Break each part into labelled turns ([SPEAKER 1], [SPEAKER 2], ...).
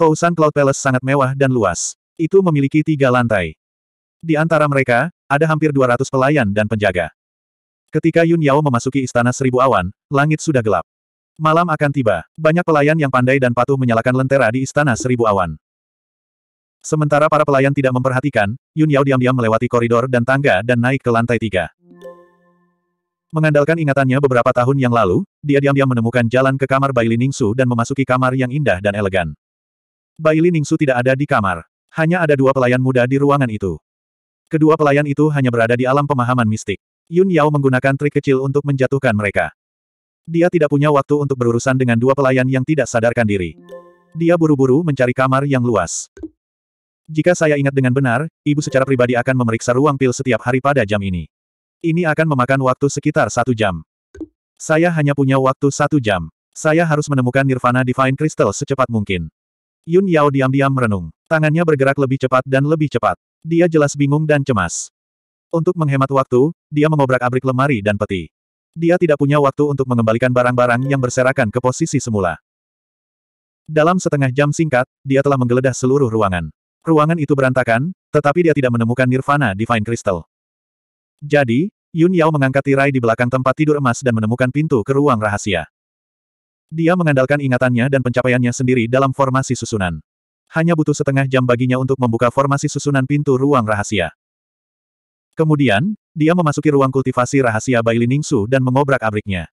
[SPEAKER 1] Kousan Cloud Palace sangat mewah dan luas. Itu memiliki tiga lantai. Di antara mereka, ada hampir 200 pelayan dan penjaga. Ketika Yun Yao memasuki istana seribu awan, langit sudah gelap. Malam akan tiba, banyak pelayan yang pandai dan patuh menyalakan lentera di istana seribu awan. Sementara para pelayan tidak memperhatikan, Yun Yao diam-diam melewati koridor dan tangga dan naik ke lantai tiga. Mengandalkan ingatannya beberapa tahun yang lalu, dia diam-diam menemukan jalan ke kamar Baili Ningsu dan memasuki kamar yang indah dan elegan. Baili Ningsu tidak ada di kamar. Hanya ada dua pelayan muda di ruangan itu. Kedua pelayan itu hanya berada di alam pemahaman mistik. Yun Yao menggunakan trik kecil untuk menjatuhkan mereka. Dia tidak punya waktu untuk berurusan dengan dua pelayan yang tidak sadarkan diri. Dia buru-buru mencari kamar yang luas. Jika saya ingat dengan benar, ibu secara pribadi akan memeriksa ruang pil setiap hari pada jam ini. Ini akan memakan waktu sekitar satu jam. Saya hanya punya waktu satu jam. Saya harus menemukan Nirvana Divine Crystal secepat mungkin. Yun Yao diam-diam merenung. Tangannya bergerak lebih cepat dan lebih cepat. Dia jelas bingung dan cemas. Untuk menghemat waktu, dia mengobrak-abrik lemari dan peti. Dia tidak punya waktu untuk mengembalikan barang-barang yang berserakan ke posisi semula. Dalam setengah jam singkat, dia telah menggeledah seluruh ruangan. Ruangan itu berantakan, tetapi dia tidak menemukan Nirvana Divine Crystal. Jadi, Yun Yao mengangkat tirai di belakang tempat tidur emas dan menemukan pintu ke ruang rahasia. Dia mengandalkan ingatannya dan pencapaiannya sendiri dalam formasi susunan. Hanya butuh setengah jam baginya untuk membuka formasi susunan pintu ruang rahasia. Kemudian, dia memasuki ruang kultivasi rahasia Baili Ningsu dan mengobrak-abriknya.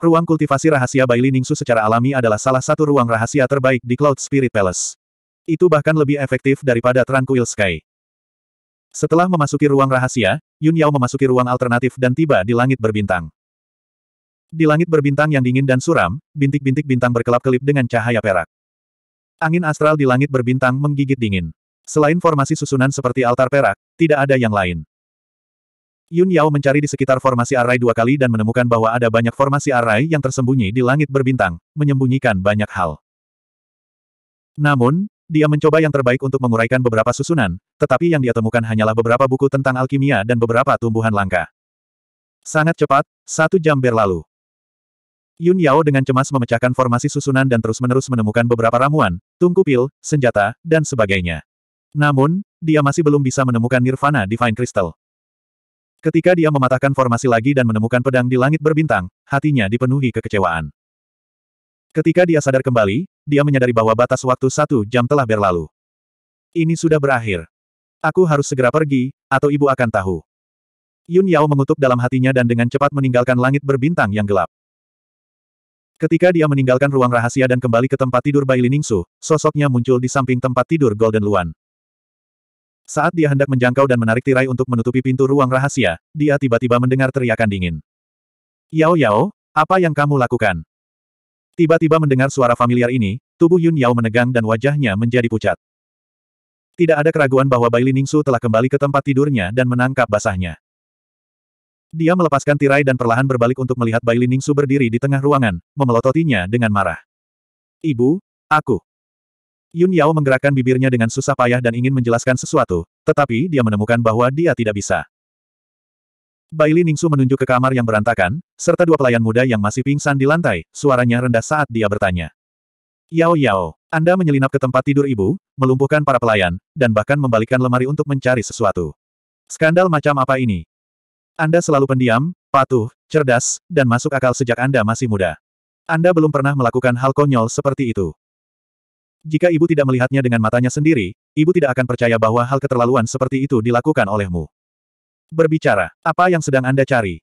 [SPEAKER 1] Ruang kultivasi rahasia Baili Ningsu secara alami adalah salah satu ruang rahasia terbaik di Cloud Spirit Palace. Itu bahkan lebih efektif daripada Tranquil Sky. Setelah memasuki ruang rahasia, Yun Yao memasuki ruang alternatif dan tiba di langit berbintang. Di langit berbintang yang dingin dan suram, bintik-bintik bintang berkelap-kelip dengan cahaya perak. Angin astral di langit berbintang menggigit dingin. Selain formasi susunan seperti altar perak, tidak ada yang lain. Yun Yao mencari di sekitar formasi arai dua kali dan menemukan bahwa ada banyak formasi arai yang tersembunyi di langit berbintang, menyembunyikan banyak hal. Namun, dia mencoba yang terbaik untuk menguraikan beberapa susunan, tetapi yang dia temukan hanyalah beberapa buku tentang alkimia dan beberapa tumbuhan langka. Sangat cepat, satu jam berlalu. Yun Yao dengan cemas memecahkan formasi susunan dan terus-menerus menemukan beberapa ramuan, tungku pil, senjata, dan sebagainya. Namun, dia masih belum bisa menemukan Nirvana Divine Crystal. Ketika dia mematahkan formasi lagi dan menemukan pedang di langit berbintang, hatinya dipenuhi kekecewaan. Ketika dia sadar kembali, dia menyadari bahwa batas waktu satu jam telah berlalu. Ini sudah berakhir. Aku harus segera pergi, atau ibu akan tahu. Yun Yao mengutuk dalam hatinya dan dengan cepat meninggalkan langit berbintang yang gelap. Ketika dia meninggalkan ruang rahasia dan kembali ke tempat tidur Bai Liningsu, sosoknya muncul di samping tempat tidur Golden Luan. Saat dia hendak menjangkau dan menarik tirai untuk menutupi pintu ruang rahasia, dia tiba-tiba mendengar teriakan dingin. Yao Yao, apa yang kamu lakukan? Tiba-tiba mendengar suara familiar ini, tubuh Yun Yao menegang dan wajahnya menjadi pucat. Tidak ada keraguan bahwa Bai Liningsu telah kembali ke tempat tidurnya dan menangkap basahnya. Dia melepaskan tirai dan perlahan berbalik untuk melihat Bai Ningsu berdiri di tengah ruangan, memelototinya dengan marah. Ibu, aku. Yun Yao menggerakkan bibirnya dengan susah payah dan ingin menjelaskan sesuatu, tetapi dia menemukan bahwa dia tidak bisa. Bai Ningsu menunjuk ke kamar yang berantakan, serta dua pelayan muda yang masih pingsan di lantai, suaranya rendah saat dia bertanya. Yao Yao, Anda menyelinap ke tempat tidur ibu, melumpuhkan para pelayan, dan bahkan membalikkan lemari untuk mencari sesuatu. Skandal macam apa ini? Anda selalu pendiam, patuh, cerdas, dan masuk akal sejak Anda masih muda. Anda belum pernah melakukan hal konyol seperti itu. Jika ibu tidak melihatnya dengan matanya sendiri, ibu tidak akan percaya bahwa hal keterlaluan seperti itu dilakukan olehmu. Berbicara, apa yang sedang Anda cari?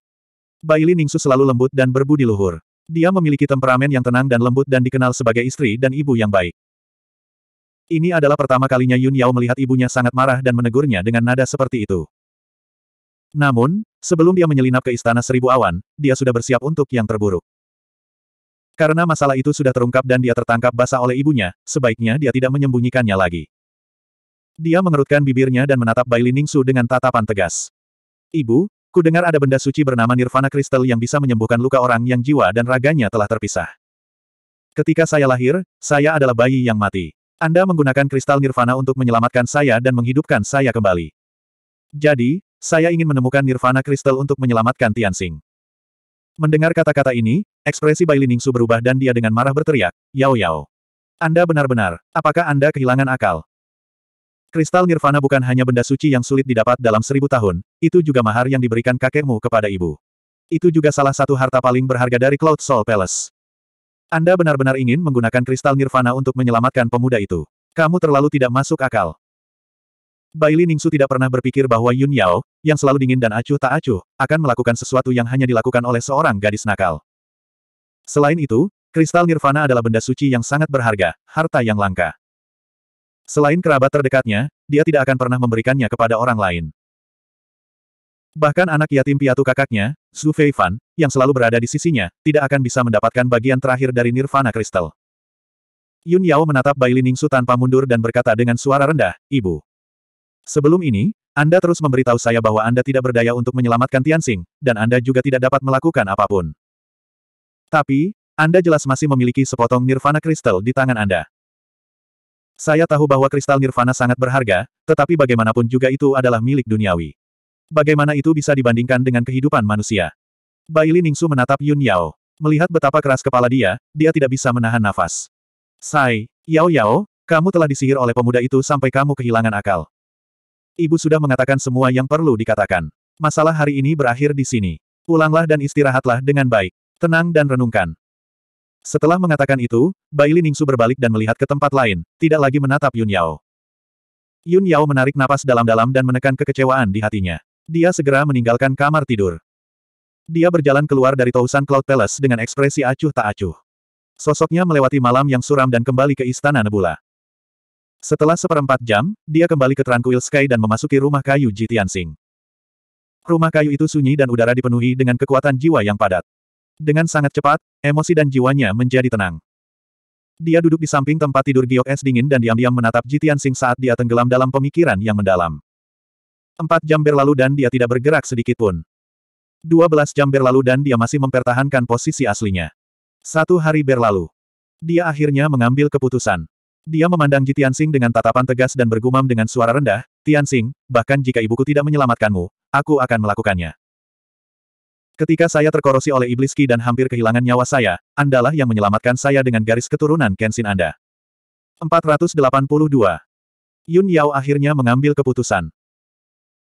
[SPEAKER 1] Baili Ningsu selalu lembut dan berbudi luhur. Dia memiliki temperamen yang tenang dan lembut dan dikenal sebagai istri dan ibu yang baik. Ini adalah pertama kalinya Yun Yao melihat ibunya sangat marah dan menegurnya dengan nada seperti itu. Namun, sebelum dia menyelinap ke Istana Seribu Awan, dia sudah bersiap untuk yang terburuk. Karena masalah itu sudah terungkap dan dia tertangkap basah oleh ibunya, sebaiknya dia tidak menyembunyikannya lagi. Dia mengerutkan bibirnya dan menatap Bai Liningsu dengan tatapan tegas. Ibu, ku dengar ada benda suci bernama Nirvana Crystal yang bisa menyembuhkan luka orang yang jiwa dan raganya telah terpisah. Ketika saya lahir, saya adalah bayi yang mati. Anda menggunakan kristal nirvana untuk menyelamatkan saya dan menghidupkan saya kembali. Jadi, saya ingin menemukan Nirvana Crystal untuk menyelamatkan Tian Tianxing. Mendengar kata-kata ini, ekspresi Bai Liningsu berubah dan dia dengan marah berteriak, Yao Yao. Anda benar-benar, apakah Anda kehilangan akal? Kristal Nirvana bukan hanya benda suci yang sulit didapat dalam seribu tahun, itu juga mahar yang diberikan kakekmu kepada ibu. Itu juga salah satu harta paling berharga dari Cloud Soul Palace. Anda benar-benar ingin menggunakan kristal Nirvana untuk menyelamatkan pemuda itu. Kamu terlalu tidak masuk akal. Baili Ningsu tidak pernah berpikir bahwa Yun Yao, yang selalu dingin dan acuh tak acuh, akan melakukan sesuatu yang hanya dilakukan oleh seorang gadis nakal. Selain itu, kristal nirvana adalah benda suci yang sangat berharga, harta yang langka. Selain kerabat terdekatnya, dia tidak akan pernah memberikannya kepada orang lain. Bahkan anak yatim piatu kakaknya, Su Fei Fan, yang selalu berada di sisinya, tidak akan bisa mendapatkan bagian terakhir dari nirvana kristal. Yun Yao menatap Bai Ningsu tanpa mundur dan berkata dengan suara rendah, Ibu. Sebelum ini, Anda terus memberitahu saya bahwa Anda tidak berdaya untuk menyelamatkan Tianxing, dan Anda juga tidak dapat melakukan apapun. Tapi, Anda jelas masih memiliki sepotong nirvana kristal di tangan Anda. Saya tahu bahwa kristal nirvana sangat berharga, tetapi bagaimanapun juga itu adalah milik duniawi. Bagaimana itu bisa dibandingkan dengan kehidupan manusia? Baili Ningsu menatap Yun Yao. Melihat betapa keras kepala dia, dia tidak bisa menahan nafas. Sai, Yao Yao, kamu telah disihir oleh pemuda itu sampai kamu kehilangan akal. Ibu sudah mengatakan semua yang perlu dikatakan. Masalah hari ini berakhir di sini. Pulanglah dan istirahatlah dengan baik. Tenang dan renungkan. Setelah mengatakan itu, Bai Li Ningsu berbalik dan melihat ke tempat lain, tidak lagi menatap Yun Yao. Yun Yao menarik napas dalam-dalam dan menekan kekecewaan di hatinya. Dia segera meninggalkan kamar tidur. Dia berjalan keluar dari Tausan Cloud Palace dengan ekspresi acuh tak acuh. Sosoknya melewati malam yang suram dan kembali ke Istana Nebula. Setelah seperempat jam, dia kembali ke Tranquil Sky dan memasuki rumah kayu Jitiansing. Rumah kayu itu sunyi dan udara dipenuhi dengan kekuatan jiwa yang padat. Dengan sangat cepat, emosi dan jiwanya menjadi tenang. Dia duduk di samping tempat tidur giok es dingin dan diam-diam menatap Jitiansing saat dia tenggelam dalam pemikiran yang mendalam. Empat jam berlalu dan dia tidak bergerak sedikit pun. Dua belas jam berlalu dan dia masih mempertahankan posisi aslinya. Satu hari berlalu. Dia akhirnya mengambil keputusan. Dia memandang Ji Tianxing dengan tatapan tegas dan bergumam dengan suara rendah, Tianxing, bahkan jika ibuku tidak menyelamatkanmu, aku akan melakukannya. Ketika saya terkorosi oleh iblis Ki dan hampir kehilangan nyawa saya, Andalah yang menyelamatkan saya dengan garis keturunan Kenshin Anda. 482. Yun Yao akhirnya mengambil keputusan.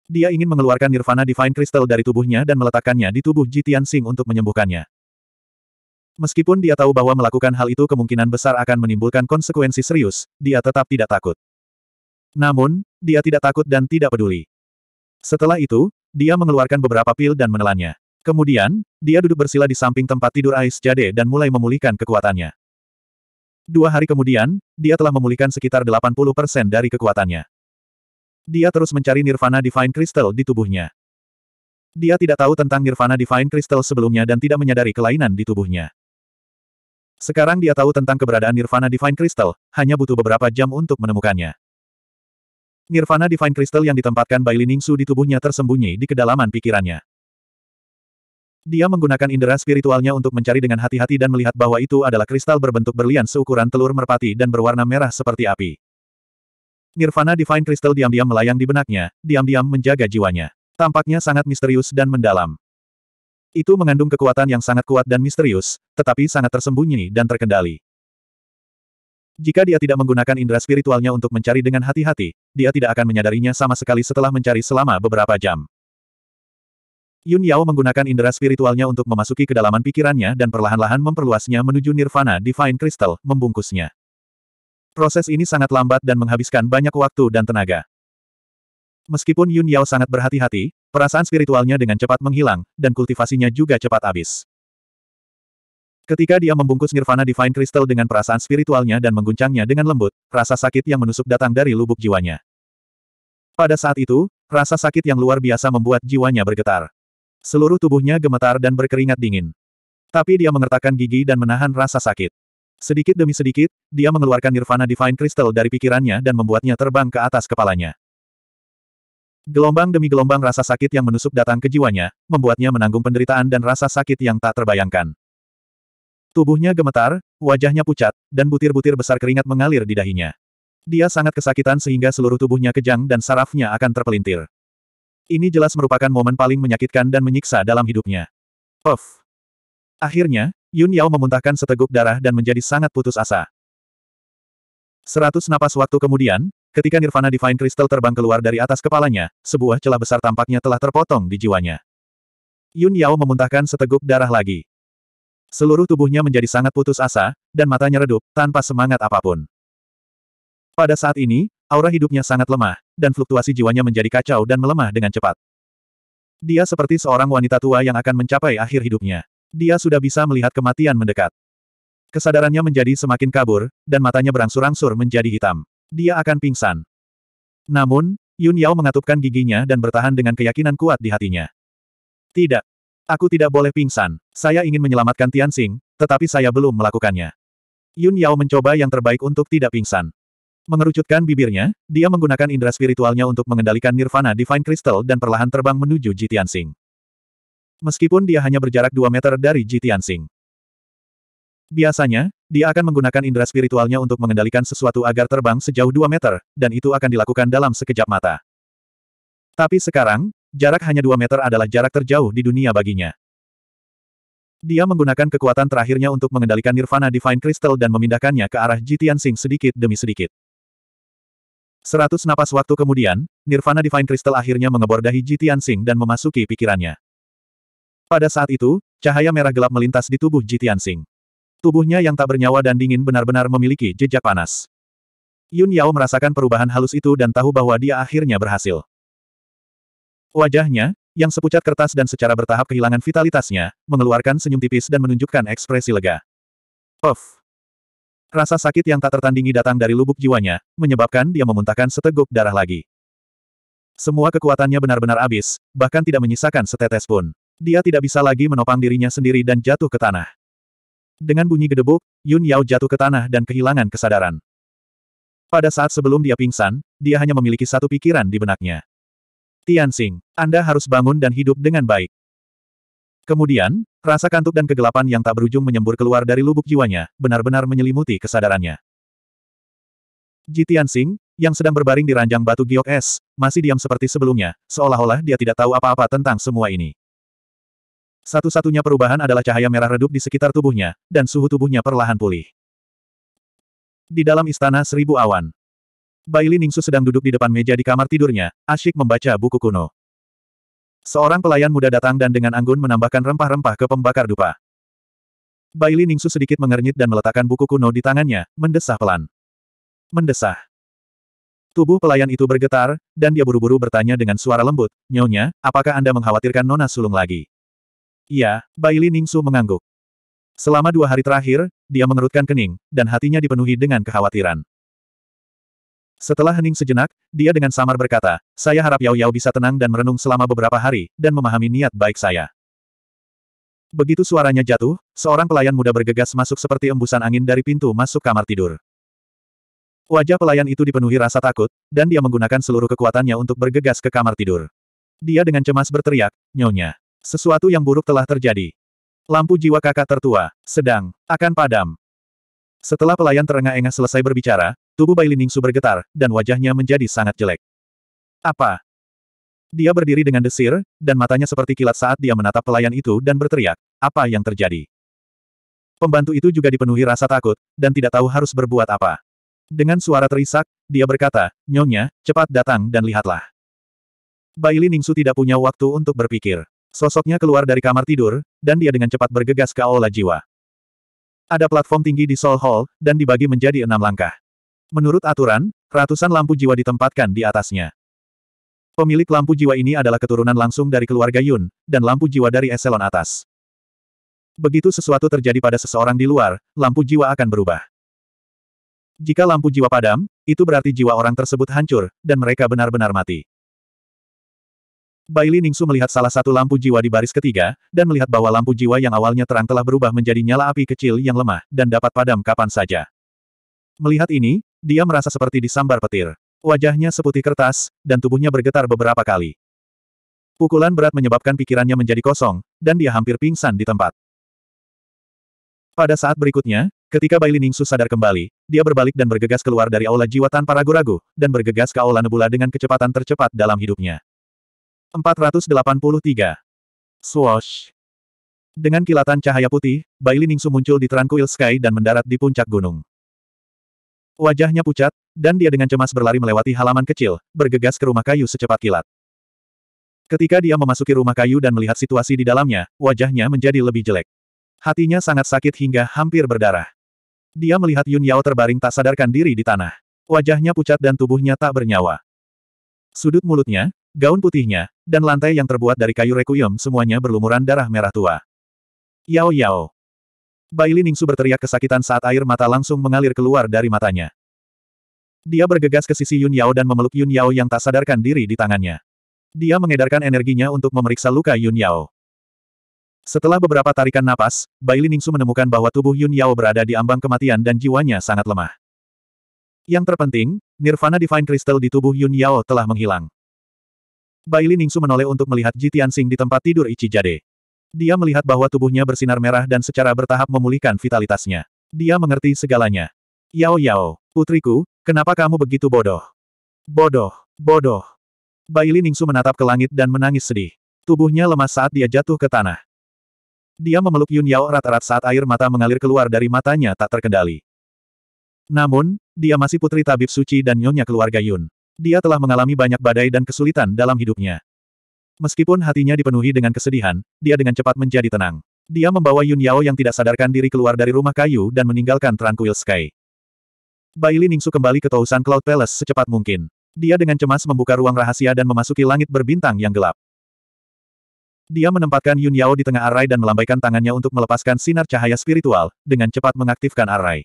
[SPEAKER 1] Dia ingin mengeluarkan Nirvana Divine Crystal dari tubuhnya dan meletakkannya di tubuh Ji Tianxing untuk menyembuhkannya. Meskipun dia tahu bahwa melakukan hal itu kemungkinan besar akan menimbulkan konsekuensi serius, dia tetap tidak takut. Namun, dia tidak takut dan tidak peduli. Setelah itu, dia mengeluarkan beberapa pil dan menelannya. Kemudian, dia duduk bersila di samping tempat tidur Ais Jade dan mulai memulihkan kekuatannya. Dua hari kemudian, dia telah memulihkan sekitar 80% dari kekuatannya. Dia terus mencari Nirvana Divine Crystal di tubuhnya. Dia tidak tahu tentang Nirvana Divine Crystal sebelumnya dan tidak menyadari kelainan di tubuhnya. Sekarang dia tahu tentang keberadaan Nirvana Divine Crystal, hanya butuh beberapa jam untuk menemukannya. Nirvana Divine Crystal yang ditempatkan Ning Su di tubuhnya tersembunyi di kedalaman pikirannya. Dia menggunakan indera spiritualnya untuk mencari dengan hati-hati dan melihat bahwa itu adalah kristal berbentuk berlian seukuran telur merpati dan berwarna merah seperti api. Nirvana Divine Crystal diam-diam melayang di benaknya, diam-diam menjaga jiwanya. Tampaknya sangat misterius dan mendalam. Itu mengandung kekuatan yang sangat kuat dan misterius, tetapi sangat tersembunyi dan terkendali. Jika dia tidak menggunakan indera spiritualnya untuk mencari dengan hati-hati, dia tidak akan menyadarinya sama sekali setelah mencari selama beberapa jam. Yun Yao menggunakan indera spiritualnya untuk memasuki kedalaman pikirannya dan perlahan-lahan memperluasnya menuju nirvana Divine Crystal, membungkusnya. Proses ini sangat lambat dan menghabiskan banyak waktu dan tenaga. Meskipun Yun Yao sangat berhati-hati, perasaan spiritualnya dengan cepat menghilang, dan kultivasinya juga cepat habis. Ketika dia membungkus Nirvana Divine Crystal dengan perasaan spiritualnya dan mengguncangnya dengan lembut, rasa sakit yang menusuk datang dari lubuk jiwanya. Pada saat itu, rasa sakit yang luar biasa membuat jiwanya bergetar. Seluruh tubuhnya gemetar dan berkeringat dingin. Tapi dia mengertakkan gigi dan menahan rasa sakit. Sedikit demi sedikit, dia mengeluarkan Nirvana Divine Crystal dari pikirannya dan membuatnya terbang ke atas kepalanya. Gelombang demi gelombang rasa sakit yang menusuk datang ke jiwanya, membuatnya menanggung penderitaan dan rasa sakit yang tak terbayangkan. Tubuhnya gemetar, wajahnya pucat, dan butir-butir besar keringat mengalir di dahinya. Dia sangat kesakitan sehingga seluruh tubuhnya kejang dan sarafnya akan terpelintir. Ini jelas merupakan momen paling menyakitkan dan menyiksa dalam hidupnya. Puff. Akhirnya, Yun Yao memuntahkan seteguk darah dan menjadi sangat putus asa. Seratus napas waktu kemudian, ketika Nirvana Divine Crystal terbang keluar dari atas kepalanya, sebuah celah besar tampaknya telah terpotong di jiwanya. Yun Yao memuntahkan seteguk darah lagi. Seluruh tubuhnya menjadi sangat putus asa, dan matanya redup, tanpa semangat apapun. Pada saat ini, aura hidupnya sangat lemah, dan fluktuasi jiwanya menjadi kacau dan melemah dengan cepat. Dia seperti seorang wanita tua yang akan mencapai akhir hidupnya. Dia sudah bisa melihat kematian mendekat. Kesadarannya menjadi semakin kabur, dan matanya berangsur-angsur menjadi hitam. Dia akan pingsan. Namun, Yun Yao mengatupkan giginya dan bertahan dengan keyakinan kuat di hatinya. Tidak. Aku tidak boleh pingsan. Saya ingin menyelamatkan Tian Xing, tetapi saya belum melakukannya. Yun Yao mencoba yang terbaik untuk tidak pingsan. Mengerucutkan bibirnya, dia menggunakan indera spiritualnya untuk mengendalikan Nirvana Divine Crystal dan perlahan terbang menuju Jitian Xing. Meskipun dia hanya berjarak 2 meter dari Jitian Xing. Biasanya, dia akan menggunakan indera spiritualnya untuk mengendalikan sesuatu agar terbang sejauh 2 meter, dan itu akan dilakukan dalam sekejap mata. Tapi sekarang, jarak hanya 2 meter adalah jarak terjauh di dunia baginya. Dia menggunakan kekuatan terakhirnya untuk mengendalikan Nirvana Divine Crystal dan memindahkannya ke arah Jitian Sing sedikit demi sedikit. Seratus napas waktu kemudian, Nirvana Divine Crystal akhirnya mengebor dahi Jitian Sing dan memasuki pikirannya. Pada saat itu, cahaya merah gelap melintas di tubuh Jitian Sing. Tubuhnya yang tak bernyawa dan dingin benar-benar memiliki jejak panas. Yun Yao merasakan perubahan halus itu dan tahu bahwa dia akhirnya berhasil. Wajahnya, yang sepucat kertas dan secara bertahap kehilangan vitalitasnya, mengeluarkan senyum tipis dan menunjukkan ekspresi lega. Of. Rasa sakit yang tak tertandingi datang dari lubuk jiwanya, menyebabkan dia memuntahkan seteguk darah lagi. Semua kekuatannya benar-benar habis, bahkan tidak menyisakan setetes pun. Dia tidak bisa lagi menopang dirinya sendiri dan jatuh ke tanah. Dengan bunyi gedebuk, Yun Yao jatuh ke tanah dan kehilangan kesadaran. Pada saat sebelum dia pingsan, dia hanya memiliki satu pikiran di benaknya. Tianxing, Anda harus bangun dan hidup dengan baik. Kemudian, rasa kantuk dan kegelapan yang tak berujung menyembur keluar dari lubuk jiwanya, benar-benar menyelimuti kesadarannya. Ji Tianxing, yang sedang berbaring di ranjang batu giok es, masih diam seperti sebelumnya, seolah-olah dia tidak tahu apa-apa tentang semua ini. Satu-satunya perubahan adalah cahaya merah redup di sekitar tubuhnya, dan suhu tubuhnya perlahan pulih. Di dalam istana seribu awan. Baili Ningsu sedang duduk di depan meja di kamar tidurnya, asyik membaca buku kuno. Seorang pelayan muda datang dan dengan anggun menambahkan rempah-rempah ke pembakar dupa. Baili Ningsu sedikit mengernyit dan meletakkan buku kuno di tangannya, mendesah pelan. Mendesah. Tubuh pelayan itu bergetar, dan dia buru-buru bertanya dengan suara lembut, Nyonya, apakah Anda mengkhawatirkan Nona Sulung lagi? Iya, Baili Ningsu mengangguk. Selama dua hari terakhir, dia mengerutkan kening, dan hatinya dipenuhi dengan kekhawatiran. Setelah hening sejenak, dia dengan samar berkata, saya harap Yao Yao bisa tenang dan merenung selama beberapa hari, dan memahami niat baik saya. Begitu suaranya jatuh, seorang pelayan muda bergegas masuk seperti embusan angin dari pintu masuk kamar tidur. Wajah pelayan itu dipenuhi rasa takut, dan dia menggunakan seluruh kekuatannya untuk bergegas ke kamar tidur. Dia dengan cemas berteriak, Nyonya. Sesuatu yang buruk telah terjadi. Lampu jiwa kakak tertua, sedang, akan padam. Setelah pelayan terengah-engah selesai berbicara, tubuh Bai Liningsu bergetar, dan wajahnya menjadi sangat jelek. Apa? Dia berdiri dengan desir, dan matanya seperti kilat saat dia menatap pelayan itu dan berteriak, apa yang terjadi? Pembantu itu juga dipenuhi rasa takut, dan tidak tahu harus berbuat apa. Dengan suara terisak, dia berkata, Nyonya, cepat datang dan lihatlah. Baili Ningsu tidak punya waktu untuk berpikir. Sosoknya keluar dari kamar tidur, dan dia dengan cepat bergegas ke aula jiwa. Ada platform tinggi di Soul Hall, dan dibagi menjadi enam langkah. Menurut aturan, ratusan lampu jiwa ditempatkan di atasnya. Pemilik lampu jiwa ini adalah keturunan langsung dari keluarga Yun, dan lampu jiwa dari eselon atas. Begitu sesuatu terjadi pada seseorang di luar, lampu jiwa akan berubah. Jika lampu jiwa padam, itu berarti jiwa orang tersebut hancur, dan mereka benar-benar mati. Baili Ningsu melihat salah satu lampu jiwa di baris ketiga, dan melihat bahwa lampu jiwa yang awalnya terang telah berubah menjadi nyala api kecil yang lemah, dan dapat padam kapan saja. Melihat ini, dia merasa seperti disambar petir. Wajahnya seputih kertas, dan tubuhnya bergetar beberapa kali. Pukulan berat menyebabkan pikirannya menjadi kosong, dan dia hampir pingsan di tempat. Pada saat berikutnya, ketika Baili Ningsu sadar kembali, dia berbalik dan bergegas keluar dari aula jiwa tanpa ragu-ragu, dan bergegas ke aula nebula dengan kecepatan tercepat dalam hidupnya. 483. Swash. Dengan kilatan cahaya putih, Bailey Ningsu muncul di Tranquil Sky dan mendarat di puncak gunung. Wajahnya pucat, dan dia dengan cemas berlari melewati halaman kecil, bergegas ke rumah kayu secepat kilat. Ketika dia memasuki rumah kayu dan melihat situasi di dalamnya, wajahnya menjadi lebih jelek. Hatinya sangat sakit hingga hampir berdarah. Dia melihat Yun Yao terbaring tak sadarkan diri di tanah. Wajahnya pucat dan tubuhnya tak bernyawa. Sudut mulutnya, Gaun putihnya, dan lantai yang terbuat dari kayu requiem semuanya berlumuran darah merah tua. Yao Yao. Baili Ningsu berteriak kesakitan saat air mata langsung mengalir keluar dari matanya. Dia bergegas ke sisi Yun Yao dan memeluk Yun Yao yang tak sadarkan diri di tangannya. Dia mengedarkan energinya untuk memeriksa luka Yun Yao. Setelah beberapa tarikan napas, Baili Ningsu menemukan bahwa tubuh Yun Yao berada di ambang kematian dan jiwanya sangat lemah. Yang terpenting, nirvana divine crystal di tubuh Yun Yao telah menghilang. Baili Ningsu menoleh untuk melihat Ji Sing di tempat tidur Ichi Jade. Dia melihat bahwa tubuhnya bersinar merah dan secara bertahap memulihkan vitalitasnya. Dia mengerti segalanya. Yao Yao, putriku, kenapa kamu begitu bodoh? Bodoh, bodoh. Baili Ningsu menatap ke langit dan menangis sedih. Tubuhnya lemas saat dia jatuh ke tanah. Dia memeluk Yun Yao erat-erat saat air mata mengalir keluar dari matanya tak terkendali. Namun, dia masih putri tabib suci dan nyonya keluarga Yun. Dia telah mengalami banyak badai dan kesulitan dalam hidupnya. Meskipun hatinya dipenuhi dengan kesedihan, dia dengan cepat menjadi tenang. Dia membawa Yun Yao yang tidak sadarkan diri keluar dari rumah kayu dan meninggalkan Tranquil Sky. Baili Ningsu kembali ke Tousan Cloud Palace secepat mungkin. Dia dengan cemas membuka ruang rahasia dan memasuki langit berbintang yang gelap. Dia menempatkan Yun Yao di tengah arai dan melambaikan tangannya untuk melepaskan sinar cahaya spiritual, dengan cepat mengaktifkan arai.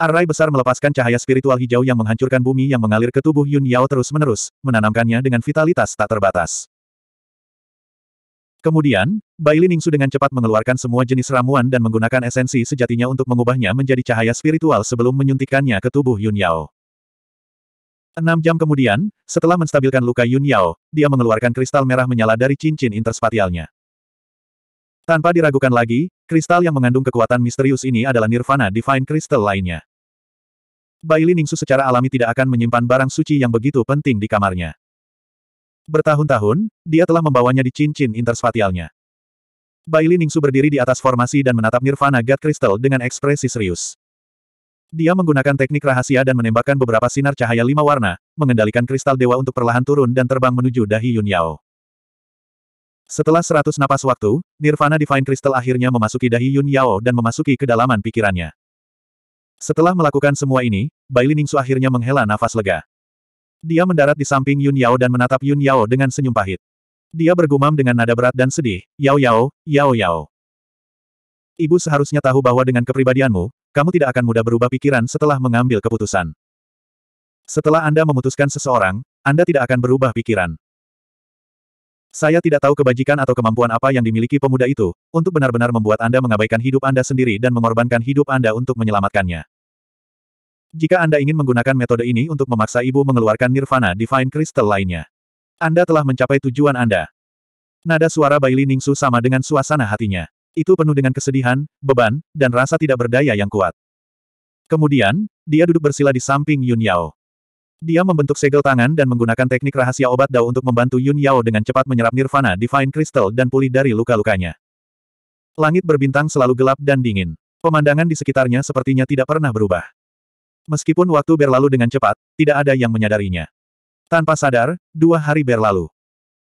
[SPEAKER 1] Arai besar melepaskan cahaya spiritual hijau yang menghancurkan bumi yang mengalir ke tubuh Yun Yao terus-menerus, menanamkannya dengan vitalitas tak terbatas. Kemudian, Bai Liningsu dengan cepat mengeluarkan semua jenis ramuan dan menggunakan esensi sejatinya untuk mengubahnya menjadi cahaya spiritual sebelum menyuntikkannya ke tubuh Yun Yao. Enam jam kemudian, setelah menstabilkan luka Yun Yao, dia mengeluarkan kristal merah menyala dari cincin interspatialnya. Tanpa diragukan lagi, kristal yang mengandung kekuatan misterius ini adalah Nirvana Divine Crystal lainnya. Baili Ningsu secara alami tidak akan menyimpan barang suci yang begitu penting di kamarnya. Bertahun-tahun, dia telah membawanya di cincin interspatialnya. Baili Ningsu berdiri di atas formasi dan menatap Nirvana God Crystal dengan ekspresi serius. Dia menggunakan teknik rahasia dan menembakkan beberapa sinar cahaya lima warna, mengendalikan kristal dewa untuk perlahan turun dan terbang menuju dahi Yun Yao. Setelah seratus napas waktu, Nirvana Divine Crystal akhirnya memasuki dahi Yun Yao dan memasuki kedalaman pikirannya. Setelah melakukan semua ini, Bai Liningsu akhirnya menghela nafas lega. Dia mendarat di samping Yun Yao dan menatap Yun Yao dengan senyum pahit. Dia bergumam dengan nada berat dan sedih, Yao Yao, Yao Yao. Ibu seharusnya tahu bahwa dengan kepribadianmu, kamu tidak akan mudah berubah pikiran setelah mengambil keputusan. Setelah Anda memutuskan seseorang, Anda tidak akan berubah pikiran. Saya tidak tahu kebajikan atau kemampuan apa yang dimiliki pemuda itu, untuk benar-benar membuat Anda mengabaikan hidup Anda sendiri dan mengorbankan hidup Anda untuk menyelamatkannya. Jika Anda ingin menggunakan metode ini untuk memaksa ibu mengeluarkan Nirvana Divine Crystal lainnya, Anda telah mencapai tujuan Anda. Nada suara Bailey Ningsu sama dengan suasana hatinya. Itu penuh dengan kesedihan, beban, dan rasa tidak berdaya yang kuat. Kemudian, dia duduk bersila di samping Yun Yao. Dia membentuk segel tangan dan menggunakan teknik rahasia obat Dao untuk membantu Yun Yao dengan cepat menyerap nirvana Divine Crystal dan pulih dari luka-lukanya. Langit berbintang selalu gelap dan dingin. Pemandangan di sekitarnya sepertinya tidak pernah berubah. Meskipun waktu berlalu dengan cepat, tidak ada yang menyadarinya. Tanpa sadar, dua hari berlalu.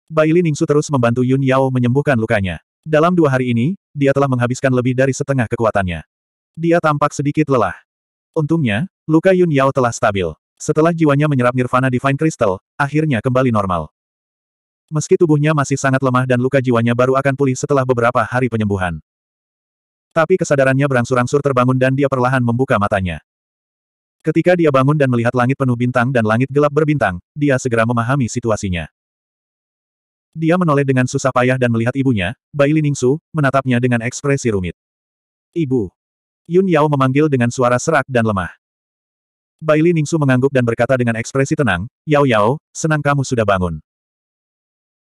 [SPEAKER 1] Baili Ningsu terus membantu Yun Yao menyembuhkan lukanya. Dalam dua hari ini, dia telah menghabiskan lebih dari setengah kekuatannya. Dia tampak sedikit lelah. Untungnya, luka Yun Yao telah stabil. Setelah jiwanya menyerap nirvana Divine Crystal, akhirnya kembali normal. Meski tubuhnya masih sangat lemah dan luka jiwanya baru akan pulih setelah beberapa hari penyembuhan. Tapi kesadarannya berangsur-angsur terbangun dan dia perlahan membuka matanya. Ketika dia bangun dan melihat langit penuh bintang dan langit gelap berbintang, dia segera memahami situasinya. Dia menoleh dengan susah payah dan melihat ibunya, Bai Liningsu, menatapnya dengan ekspresi rumit. Ibu. Yun Yao memanggil dengan suara serak dan lemah. Baili Ningsu mengangguk dan berkata dengan ekspresi tenang, Yao Yao, senang kamu sudah bangun.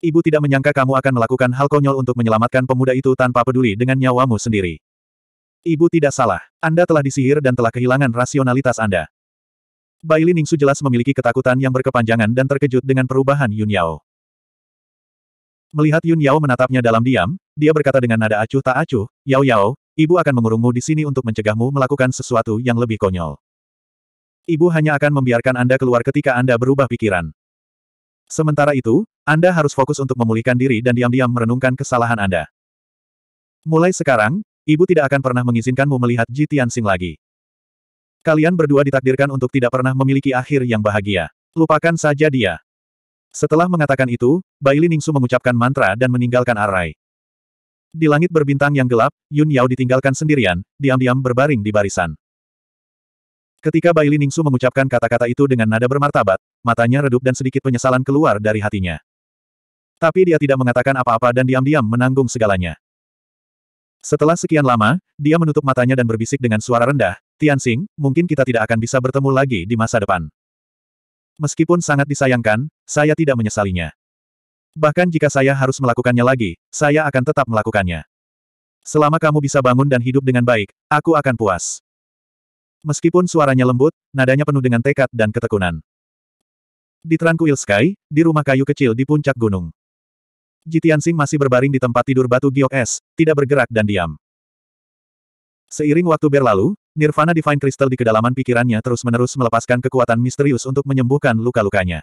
[SPEAKER 1] Ibu tidak menyangka kamu akan melakukan hal konyol untuk menyelamatkan pemuda itu tanpa peduli dengan nyawamu sendiri. Ibu tidak salah. Anda telah disihir dan telah kehilangan rasionalitas Anda. Baili Ningsu jelas memiliki ketakutan yang berkepanjangan dan terkejut dengan perubahan Yun Yao. Melihat Yun Yao menatapnya dalam diam, dia berkata dengan nada acuh tak acuh, Yao Yao, ibu akan mengurungmu di sini untuk mencegahmu melakukan sesuatu yang lebih konyol. Ibu hanya akan membiarkan Anda keluar ketika Anda berubah pikiran. Sementara itu, Anda harus fokus untuk memulihkan diri dan diam-diam merenungkan kesalahan Anda. Mulai sekarang, Ibu tidak akan pernah mengizinkanmu melihat Ji Tianxing lagi. Kalian berdua ditakdirkan untuk tidak pernah memiliki akhir yang bahagia. Lupakan saja dia. Setelah mengatakan itu, Baili Ningsu mengucapkan mantra dan meninggalkan arai. Di langit berbintang yang gelap, Yun Yao ditinggalkan sendirian, diam-diam berbaring di barisan. Ketika Baili Ningsu mengucapkan kata-kata itu dengan nada bermartabat, matanya redup dan sedikit penyesalan keluar dari hatinya. Tapi dia tidak mengatakan apa-apa dan diam-diam menanggung segalanya. Setelah sekian lama, dia menutup matanya dan berbisik dengan suara rendah, Tianxing, mungkin kita tidak akan bisa bertemu lagi di masa depan. Meskipun sangat disayangkan, saya tidak menyesalinya. Bahkan jika saya harus melakukannya lagi, saya akan tetap melakukannya. Selama kamu bisa bangun dan hidup dengan baik, aku akan puas. Meskipun suaranya lembut, nadanya penuh dengan tekad dan ketekunan. Di Tranquil Sky, di rumah kayu kecil di puncak gunung. Jitian Sing masih berbaring di tempat tidur batu giok es, tidak bergerak dan diam. Seiring waktu berlalu, Nirvana Divine Crystal di kedalaman pikirannya terus-menerus melepaskan kekuatan misterius untuk menyembuhkan luka-lukanya.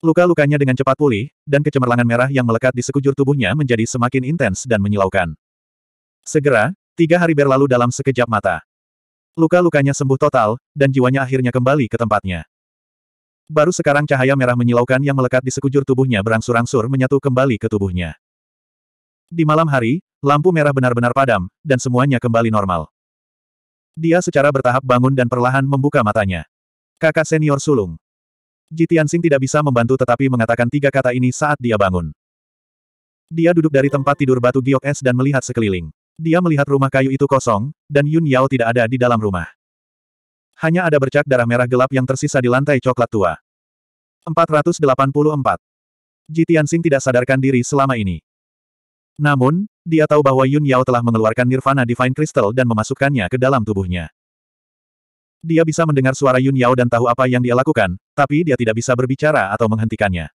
[SPEAKER 1] Luka-lukanya dengan cepat pulih, dan kecemerlangan merah yang melekat di sekujur tubuhnya menjadi semakin intens dan menyilaukan. Segera, tiga hari berlalu dalam sekejap mata. Luka-lukanya sembuh total, dan jiwanya akhirnya kembali ke tempatnya. Baru sekarang cahaya merah menyilaukan yang melekat di sekujur tubuhnya berangsur-angsur menyatu kembali ke tubuhnya. Di malam hari, lampu merah benar-benar padam, dan semuanya kembali normal. Dia secara bertahap bangun dan perlahan membuka matanya. Kakak senior sulung. Jitiansing tidak bisa membantu tetapi mengatakan tiga kata ini saat dia bangun. Dia duduk dari tempat tidur batu giok es dan melihat sekeliling. Dia melihat rumah kayu itu kosong, dan Yun Yao tidak ada di dalam rumah. Hanya ada bercak darah merah gelap yang tersisa di lantai coklat tua. 484. Jitian Sing tidak sadarkan diri selama ini. Namun, dia tahu bahwa Yun Yao telah mengeluarkan Nirvana Divine Crystal dan memasukkannya ke dalam tubuhnya. Dia bisa mendengar suara Yun Yao dan tahu apa yang dia lakukan, tapi dia tidak bisa berbicara atau menghentikannya.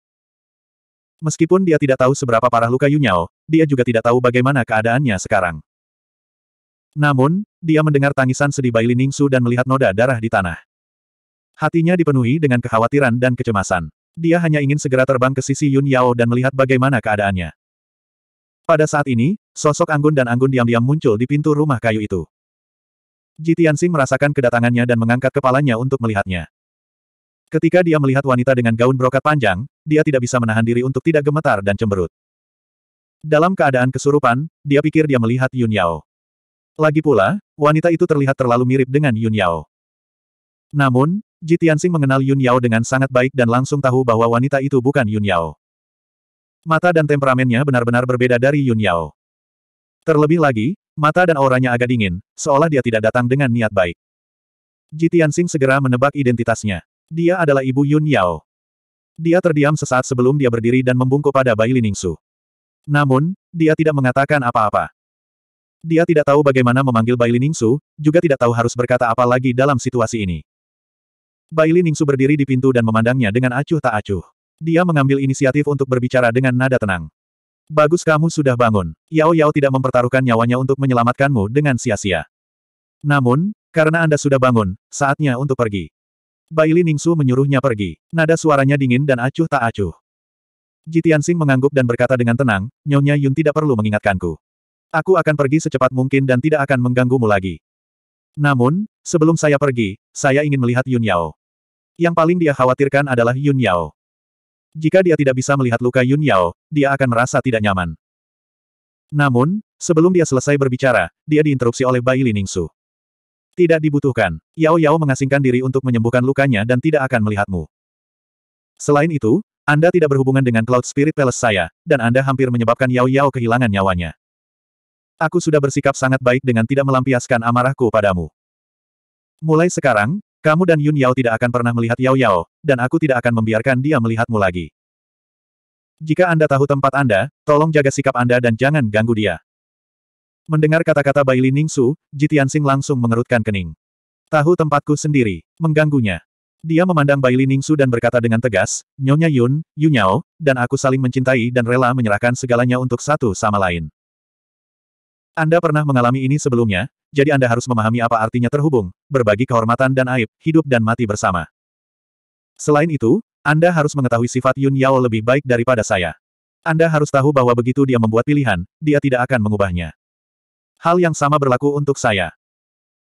[SPEAKER 1] Meskipun dia tidak tahu seberapa parah luka Yunyao, dia juga tidak tahu bagaimana keadaannya sekarang. Namun, dia mendengar tangisan sedih Bai Ningsu dan melihat noda darah di tanah. Hatinya dipenuhi dengan kekhawatiran dan kecemasan. Dia hanya ingin segera terbang ke sisi Yun Yao dan melihat bagaimana keadaannya. Pada saat ini, sosok Anggun dan Anggun diam-diam muncul di pintu rumah kayu itu. Ji merasakan kedatangannya dan mengangkat kepalanya untuk melihatnya. Ketika dia melihat wanita dengan gaun brokat panjang, dia tidak bisa menahan diri untuk tidak gemetar dan cemberut. Dalam keadaan kesurupan, dia pikir dia melihat Yun Yao. Lagi pula, wanita itu terlihat terlalu mirip dengan Yun Yao. Namun, Ji Tianxing mengenal Yun Yao dengan sangat baik dan langsung tahu bahwa wanita itu bukan Yun Yao. Mata dan temperamennya benar-benar berbeda dari Yun Yao. Terlebih lagi, mata dan auranya agak dingin, seolah dia tidak datang dengan niat baik. Ji Tianxing segera menebak identitasnya. Dia adalah ibu Yun Yao. Dia terdiam sesaat sebelum dia berdiri dan membungkuk pada Bai Liningsu. Namun, dia tidak mengatakan apa-apa. Dia tidak tahu bagaimana memanggil Bai Liningsu, juga tidak tahu harus berkata apa lagi dalam situasi ini. Bai Liningsu berdiri di pintu dan memandangnya dengan acuh tak acuh. Dia mengambil inisiatif untuk berbicara dengan nada tenang. Bagus kamu sudah bangun. Yao Yao tidak mempertaruhkan nyawanya untuk menyelamatkanmu dengan sia-sia. Namun, karena Anda sudah bangun, saatnya untuk pergi. Baili Ningsu menyuruhnya pergi. Nada suaranya dingin dan acuh tak acuh. Tianxing mengangguk dan berkata dengan tenang, Nyonya Yun tidak perlu mengingatkanku. Aku akan pergi secepat mungkin dan tidak akan mengganggumu lagi. Namun, sebelum saya pergi, saya ingin melihat Yun Yao. Yang paling dia khawatirkan adalah Yun Yao. Jika dia tidak bisa melihat luka Yun Yao, dia akan merasa tidak nyaman. Namun, sebelum dia selesai berbicara, dia diinterupsi oleh Bai Ning Ningsu. Tidak dibutuhkan. Yao Yao mengasingkan diri untuk menyembuhkan lukanya dan tidak akan melihatmu. Selain itu, Anda tidak berhubungan dengan Cloud Spirit Palace saya, dan Anda hampir menyebabkan Yao Yao kehilangan nyawanya. Aku sudah bersikap sangat baik dengan tidak melampiaskan amarahku padamu. Mulai sekarang, kamu dan Yun Yao tidak akan pernah melihat Yao Yao, dan aku tidak akan membiarkan dia melihatmu lagi. Jika Anda tahu tempat Anda, tolong jaga sikap Anda dan jangan ganggu dia. Mendengar kata-kata Bai Ji Tianxing langsung mengerutkan kening. Tahu tempatku sendiri, mengganggunya. Dia memandang Bai Ningsu dan berkata dengan tegas, Nyonya Yun, Yu Nyao, dan aku saling mencintai dan rela menyerahkan segalanya untuk satu sama lain. Anda pernah mengalami ini sebelumnya, jadi Anda harus memahami apa artinya terhubung, berbagi kehormatan dan aib, hidup dan mati bersama. Selain itu, Anda harus mengetahui sifat Yun Yao lebih baik daripada saya. Anda harus tahu bahwa begitu dia membuat pilihan, dia tidak akan mengubahnya. Hal yang sama berlaku untuk saya.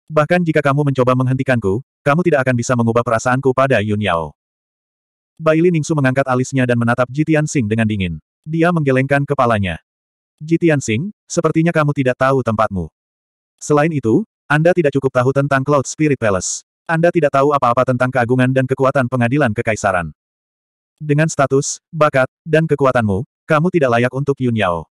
[SPEAKER 1] Bahkan jika kamu mencoba menghentikanku, kamu tidak akan bisa mengubah perasaanku pada Yun Yao. Baili Ningsu mengangkat alisnya dan menatap Jitian Sing dengan dingin. Dia menggelengkan kepalanya. Jitian Sing, sepertinya kamu tidak tahu tempatmu. Selain itu, Anda tidak cukup tahu tentang Cloud Spirit Palace. Anda tidak tahu apa-apa tentang keagungan dan kekuatan pengadilan kekaisaran. Dengan status, bakat, dan kekuatanmu, kamu tidak layak untuk Yun Yao.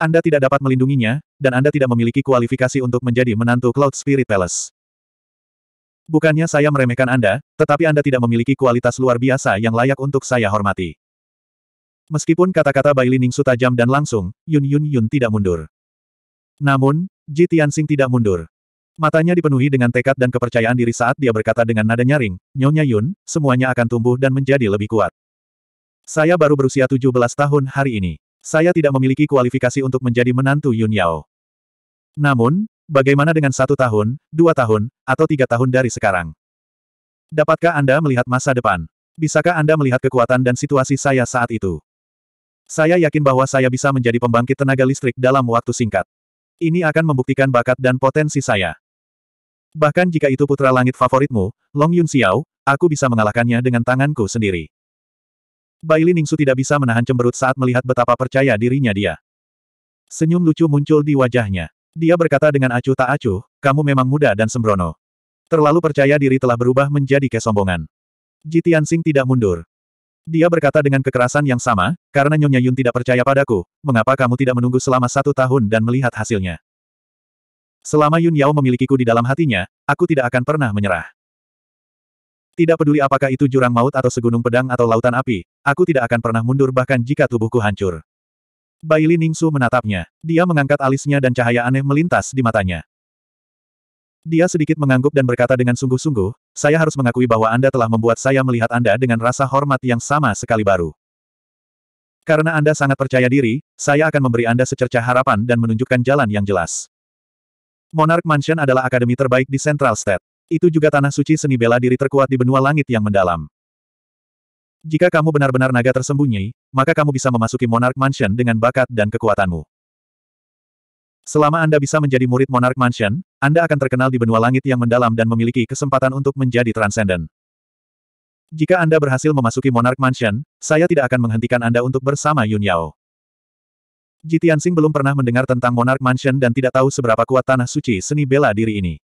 [SPEAKER 1] Anda tidak dapat melindunginya, dan Anda tidak memiliki kualifikasi untuk menjadi menantu Cloud Spirit Palace. Bukannya saya meremehkan Anda, tetapi Anda tidak memiliki kualitas luar biasa yang layak untuk saya hormati. Meskipun kata-kata Bai Liningsu tajam dan langsung, Yun Yun Yun tidak mundur. Namun, Ji Tianxing tidak mundur. Matanya dipenuhi dengan tekad dan kepercayaan diri saat dia berkata dengan nada nyaring, Nyonya Yun, semuanya akan tumbuh dan menjadi lebih kuat. Saya baru berusia 17 tahun hari ini. Saya tidak memiliki kualifikasi untuk menjadi menantu Yun Yao. Namun, bagaimana dengan satu tahun, dua tahun, atau tiga tahun dari sekarang? Dapatkah Anda melihat masa depan? Bisakah Anda melihat kekuatan dan situasi saya saat itu? Saya yakin bahwa saya bisa menjadi pembangkit tenaga listrik dalam waktu singkat. Ini akan membuktikan bakat dan potensi saya. Bahkan jika itu putra langit favoritmu, Long Yun Xiao, aku bisa mengalahkannya dengan tanganku sendiri. Baili Ningsu tidak bisa menahan cemberut saat melihat betapa percaya dirinya dia. Senyum lucu muncul di wajahnya. Dia berkata dengan acuh tak acuh, kamu memang muda dan sembrono. Terlalu percaya diri telah berubah menjadi kesombongan. Jitian Sing tidak mundur. Dia berkata dengan kekerasan yang sama, karena Nyonya Yun tidak percaya padaku, mengapa kamu tidak menunggu selama satu tahun dan melihat hasilnya? Selama Yun Yao memilikiku di dalam hatinya, aku tidak akan pernah menyerah. Tidak peduli apakah itu jurang maut atau segunung pedang atau lautan api, aku tidak akan pernah mundur bahkan jika tubuhku hancur. Baili Ningsu menatapnya. Dia mengangkat alisnya dan cahaya aneh melintas di matanya. Dia sedikit mengangguk dan berkata dengan sungguh-sungguh, saya harus mengakui bahwa Anda telah membuat saya melihat Anda dengan rasa hormat yang sama sekali baru. Karena Anda sangat percaya diri, saya akan memberi Anda secerca harapan dan menunjukkan jalan yang jelas. Monarch Mansion adalah akademi terbaik di Central State. Itu juga tanah suci seni bela diri terkuat di benua langit yang mendalam. Jika kamu benar-benar naga tersembunyi, maka kamu bisa memasuki Monarch Mansion dengan bakat dan kekuatanmu. Selama Anda bisa menjadi murid Monarch Mansion, Anda akan terkenal di benua langit yang mendalam dan memiliki kesempatan untuk menjadi transenden. Jika Anda berhasil memasuki Monarch Mansion, saya tidak akan menghentikan Anda untuk bersama Yun Yao. Jitiansing belum pernah mendengar tentang Monarch Mansion dan tidak tahu seberapa kuat tanah suci seni bela diri ini.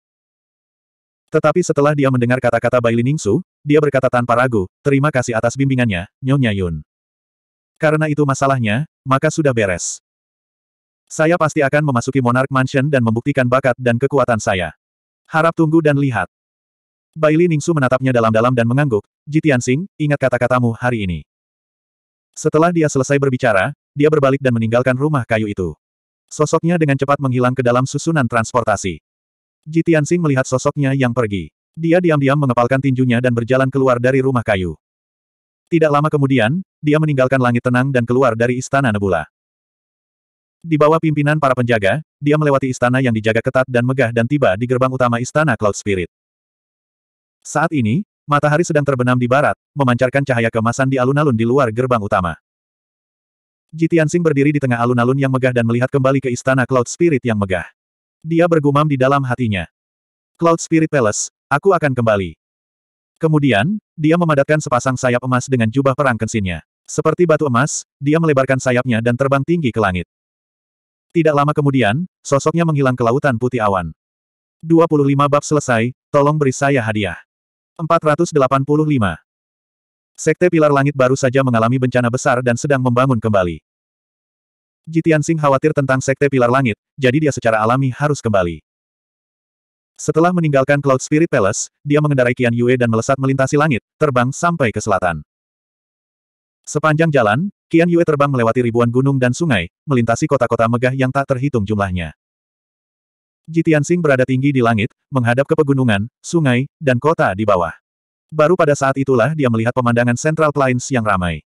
[SPEAKER 1] Tetapi setelah dia mendengar kata-kata Bai Liningsu, dia berkata tanpa ragu, terima kasih atas bimbingannya, Nyonya Yun. Karena itu masalahnya, maka sudah beres. Saya pasti akan memasuki Monarch Mansion dan membuktikan bakat dan kekuatan saya. Harap tunggu dan lihat. Bai Li Ningsu menatapnya dalam-dalam dan mengangguk, Jitian Sing, ingat kata-katamu hari ini. Setelah dia selesai berbicara, dia berbalik dan meninggalkan rumah kayu itu. Sosoknya dengan cepat menghilang ke dalam susunan transportasi. Ji Tianxing melihat sosoknya yang pergi. Dia diam-diam mengepalkan tinjunya dan berjalan keluar dari rumah kayu. Tidak lama kemudian, dia meninggalkan langit tenang dan keluar dari istana Nebula. Di bawah pimpinan para penjaga, dia melewati istana yang dijaga ketat dan megah dan tiba di gerbang utama istana Cloud Spirit. Saat ini, matahari sedang terbenam di barat, memancarkan cahaya kemasan di alun-alun di luar gerbang utama. Jitian Jitiansing berdiri di tengah alun-alun yang megah dan melihat kembali ke istana Cloud Spirit yang megah. Dia bergumam di dalam hatinya. Cloud Spirit Palace, aku akan kembali. Kemudian, dia memadatkan sepasang sayap emas dengan jubah perang kensinnya. Seperti batu emas, dia melebarkan sayapnya dan terbang tinggi ke langit. Tidak lama kemudian, sosoknya menghilang ke lautan putih awan. 25 bab selesai, tolong beri saya hadiah. 485. Sekte Pilar Langit baru saja mengalami bencana besar dan sedang membangun kembali. Jitian Jitiansing khawatir tentang Sekte Pilar Langit, jadi dia secara alami harus kembali. Setelah meninggalkan Cloud Spirit Palace, dia mengendarai Kian Yue dan melesat melintasi langit, terbang sampai ke selatan. Sepanjang jalan, Kian Yue terbang melewati ribuan gunung dan sungai, melintasi kota-kota megah yang tak terhitung jumlahnya. Jitian Jitiansing berada tinggi di langit, menghadap ke pegunungan, sungai, dan kota di bawah. Baru pada saat itulah dia melihat pemandangan Central Plains yang ramai.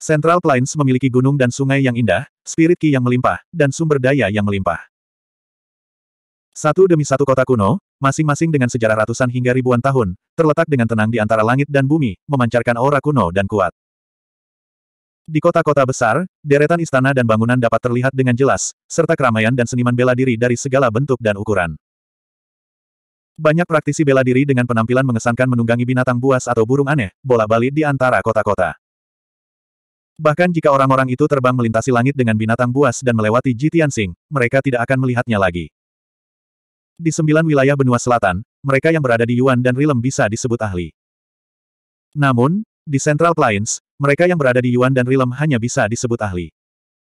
[SPEAKER 1] Central Plains memiliki gunung dan sungai yang indah, spirit ki yang melimpah, dan sumber daya yang melimpah. Satu demi satu kota kuno, masing-masing dengan sejarah ratusan hingga ribuan tahun, terletak dengan tenang di antara langit dan bumi, memancarkan aura kuno dan kuat. Di kota-kota besar, deretan istana dan bangunan dapat terlihat dengan jelas, serta keramaian dan seniman bela diri dari segala bentuk dan ukuran. Banyak praktisi bela diri dengan penampilan mengesankan menunggangi binatang buas atau burung aneh, bola balik di antara kota-kota. Bahkan jika orang-orang itu terbang melintasi langit dengan binatang buas dan melewati Sing, mereka tidak akan melihatnya lagi. Di sembilan wilayah benua selatan, mereka yang berada di Yuan dan Rilem bisa disebut ahli. Namun, di Central Plains, mereka yang berada di Yuan dan Rilem hanya bisa disebut ahli.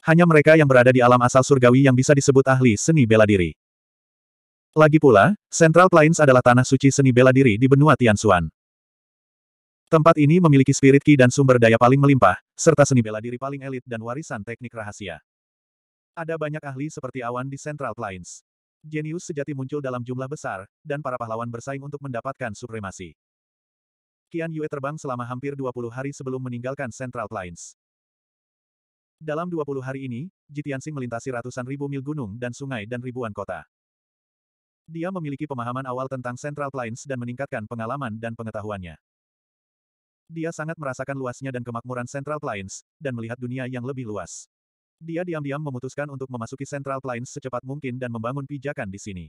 [SPEAKER 1] Hanya mereka yang berada di alam asal surgawi yang bisa disebut ahli seni bela diri. Lagi pula, Central Plains adalah tanah suci seni bela diri di benua Tianxuan. Tempat ini memiliki spirit ki dan sumber daya paling melimpah, serta seni bela diri paling elit dan warisan teknik rahasia. Ada banyak ahli seperti awan di Central Plains. Genius sejati muncul dalam jumlah besar, dan para pahlawan bersaing untuk mendapatkan supremasi. Kian Yue terbang selama hampir 20 hari sebelum meninggalkan Central Plains. Dalam 20 hari ini, Jitiansing melintasi ratusan ribu mil gunung dan sungai dan ribuan kota. Dia memiliki pemahaman awal tentang Central Plains dan meningkatkan pengalaman dan pengetahuannya. Dia sangat merasakan luasnya dan kemakmuran Central Plains, dan melihat dunia yang lebih luas. Dia diam-diam memutuskan untuk memasuki Central Plains secepat mungkin dan membangun pijakan di sini.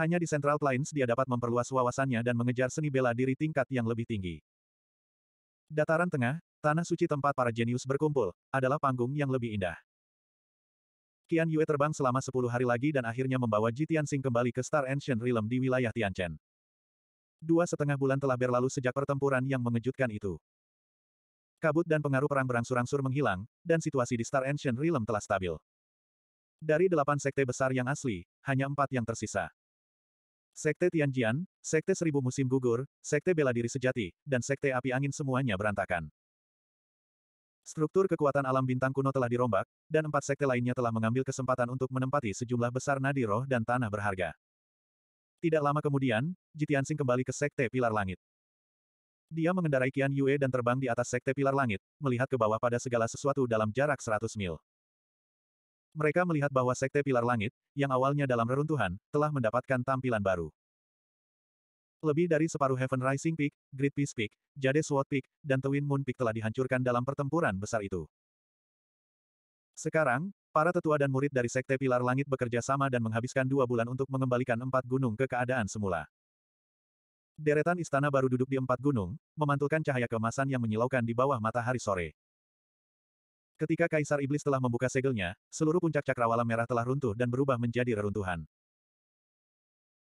[SPEAKER 1] Hanya di Central Plains dia dapat memperluas wawasannya dan mengejar seni bela diri tingkat yang lebih tinggi. Dataran tengah, tanah suci tempat para jenius berkumpul, adalah panggung yang lebih indah. Qian Yue terbang selama 10 hari lagi dan akhirnya membawa Ji Tianxing kembali ke Star Ancient Realm di wilayah Tianchen. Dua setengah bulan telah berlalu sejak pertempuran yang mengejutkan itu. Kabut dan pengaruh perang berangsur-angsur menghilang, dan situasi di Star Ancient Realm telah stabil. Dari delapan sekte besar yang asli, hanya empat yang tersisa. Sekte Tianjian, Sekte Seribu Musim Gugur, Sekte Bela Diri Sejati, dan Sekte Api Angin semuanya berantakan. Struktur kekuatan alam bintang kuno telah dirombak, dan empat sekte lainnya telah mengambil kesempatan untuk menempati sejumlah besar nadi roh dan tanah berharga. Tidak lama kemudian, Jitiansing kembali ke Sekte Pilar Langit. Dia mengendarai kian Yue dan terbang di atas Sekte Pilar Langit, melihat ke bawah pada segala sesuatu dalam jarak 100 mil. Mereka melihat bahwa Sekte Pilar Langit, yang awalnya dalam reruntuhan, telah mendapatkan tampilan baru. Lebih dari separuh Heaven Rising Peak, Great Peace Peak, Jade Sword Peak, dan Twin Moon Peak telah dihancurkan dalam pertempuran besar itu. Sekarang, para tetua dan murid dari Sekte Pilar Langit bekerja sama dan menghabiskan dua bulan untuk mengembalikan empat gunung ke keadaan semula. Deretan istana baru duduk di empat gunung, memantulkan cahaya kemasan yang menyilaukan di bawah matahari sore. Ketika Kaisar Iblis telah membuka segelnya, seluruh puncak cakrawala merah telah runtuh dan berubah menjadi reruntuhan.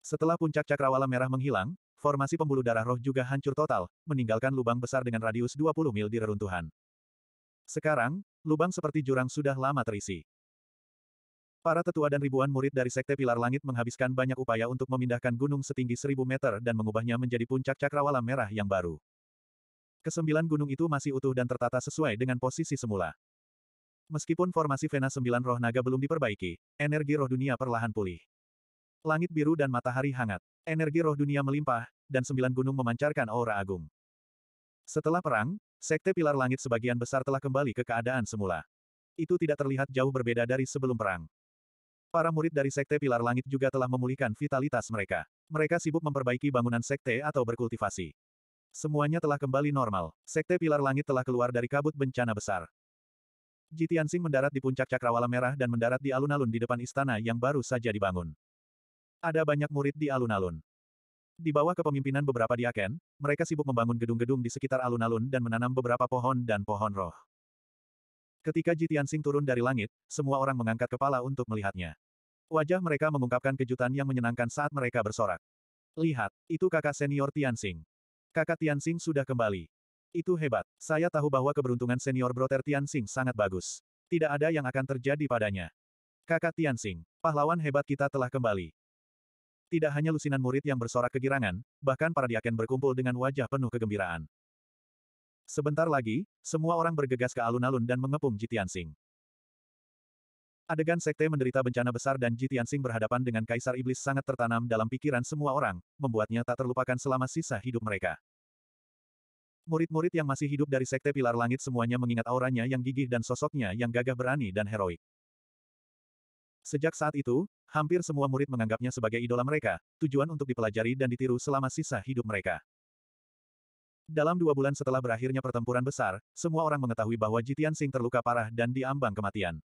[SPEAKER 1] Setelah puncak cakrawala merah menghilang, formasi pembuluh darah roh juga hancur total, meninggalkan lubang besar dengan radius 20 mil di reruntuhan. Sekarang, lubang seperti jurang sudah lama terisi. Para tetua dan ribuan murid dari Sekte Pilar Langit menghabiskan banyak upaya untuk memindahkan gunung setinggi seribu meter dan mengubahnya menjadi puncak cakrawala merah yang baru. Kesembilan gunung itu masih utuh dan tertata sesuai dengan posisi semula. Meskipun formasi Vena Sembilan Roh Naga belum diperbaiki, energi roh dunia perlahan pulih. Langit biru dan matahari hangat. Energi roh dunia melimpah, dan sembilan gunung memancarkan aura agung. Setelah perang, Sekte Pilar Langit sebagian besar telah kembali ke keadaan semula. Itu tidak terlihat jauh berbeda dari sebelum perang. Para murid dari Sekte Pilar Langit juga telah memulihkan vitalitas mereka. Mereka sibuk memperbaiki bangunan sekte atau berkultivasi. Semuanya telah kembali normal. Sekte Pilar Langit telah keluar dari kabut bencana besar. Jitiansing mendarat di puncak Cakrawala Merah dan mendarat di alun-alun di depan istana yang baru saja dibangun. Ada banyak murid di alun-alun. Di bawah kepemimpinan beberapa diaken, mereka sibuk membangun gedung-gedung di sekitar alun-alun dan menanam beberapa pohon dan pohon roh. Ketika Tianxing turun dari langit, semua orang mengangkat kepala untuk melihatnya. Wajah mereka mengungkapkan kejutan yang menyenangkan saat mereka bersorak. Lihat, itu kakak senior Tianxing. Kakak Tianxing sudah kembali. Itu hebat. Saya tahu bahwa keberuntungan senior broter Tianxing sangat bagus. Tidak ada yang akan terjadi padanya. Kakak Tianxing, pahlawan hebat kita telah kembali. Tidak hanya lusinan murid yang bersorak kegirangan, bahkan para diaken berkumpul dengan wajah penuh kegembiraan. Sebentar lagi, semua orang bergegas ke alun-alun dan mengepung Jitiansing. Adegan sekte menderita bencana besar dan Jitiansing berhadapan dengan Kaisar Iblis sangat tertanam dalam pikiran semua orang, membuatnya tak terlupakan selama sisa hidup mereka. Murid-murid yang masih hidup dari sekte Pilar Langit semuanya mengingat auranya yang gigih dan sosoknya yang gagah berani dan heroik. Sejak saat itu, Hampir semua murid menganggapnya sebagai idola mereka, tujuan untuk dipelajari dan ditiru selama sisa hidup mereka. Dalam dua bulan setelah berakhirnya pertempuran besar, semua orang mengetahui bahwa Jitian Sing terluka parah dan diambang kematian.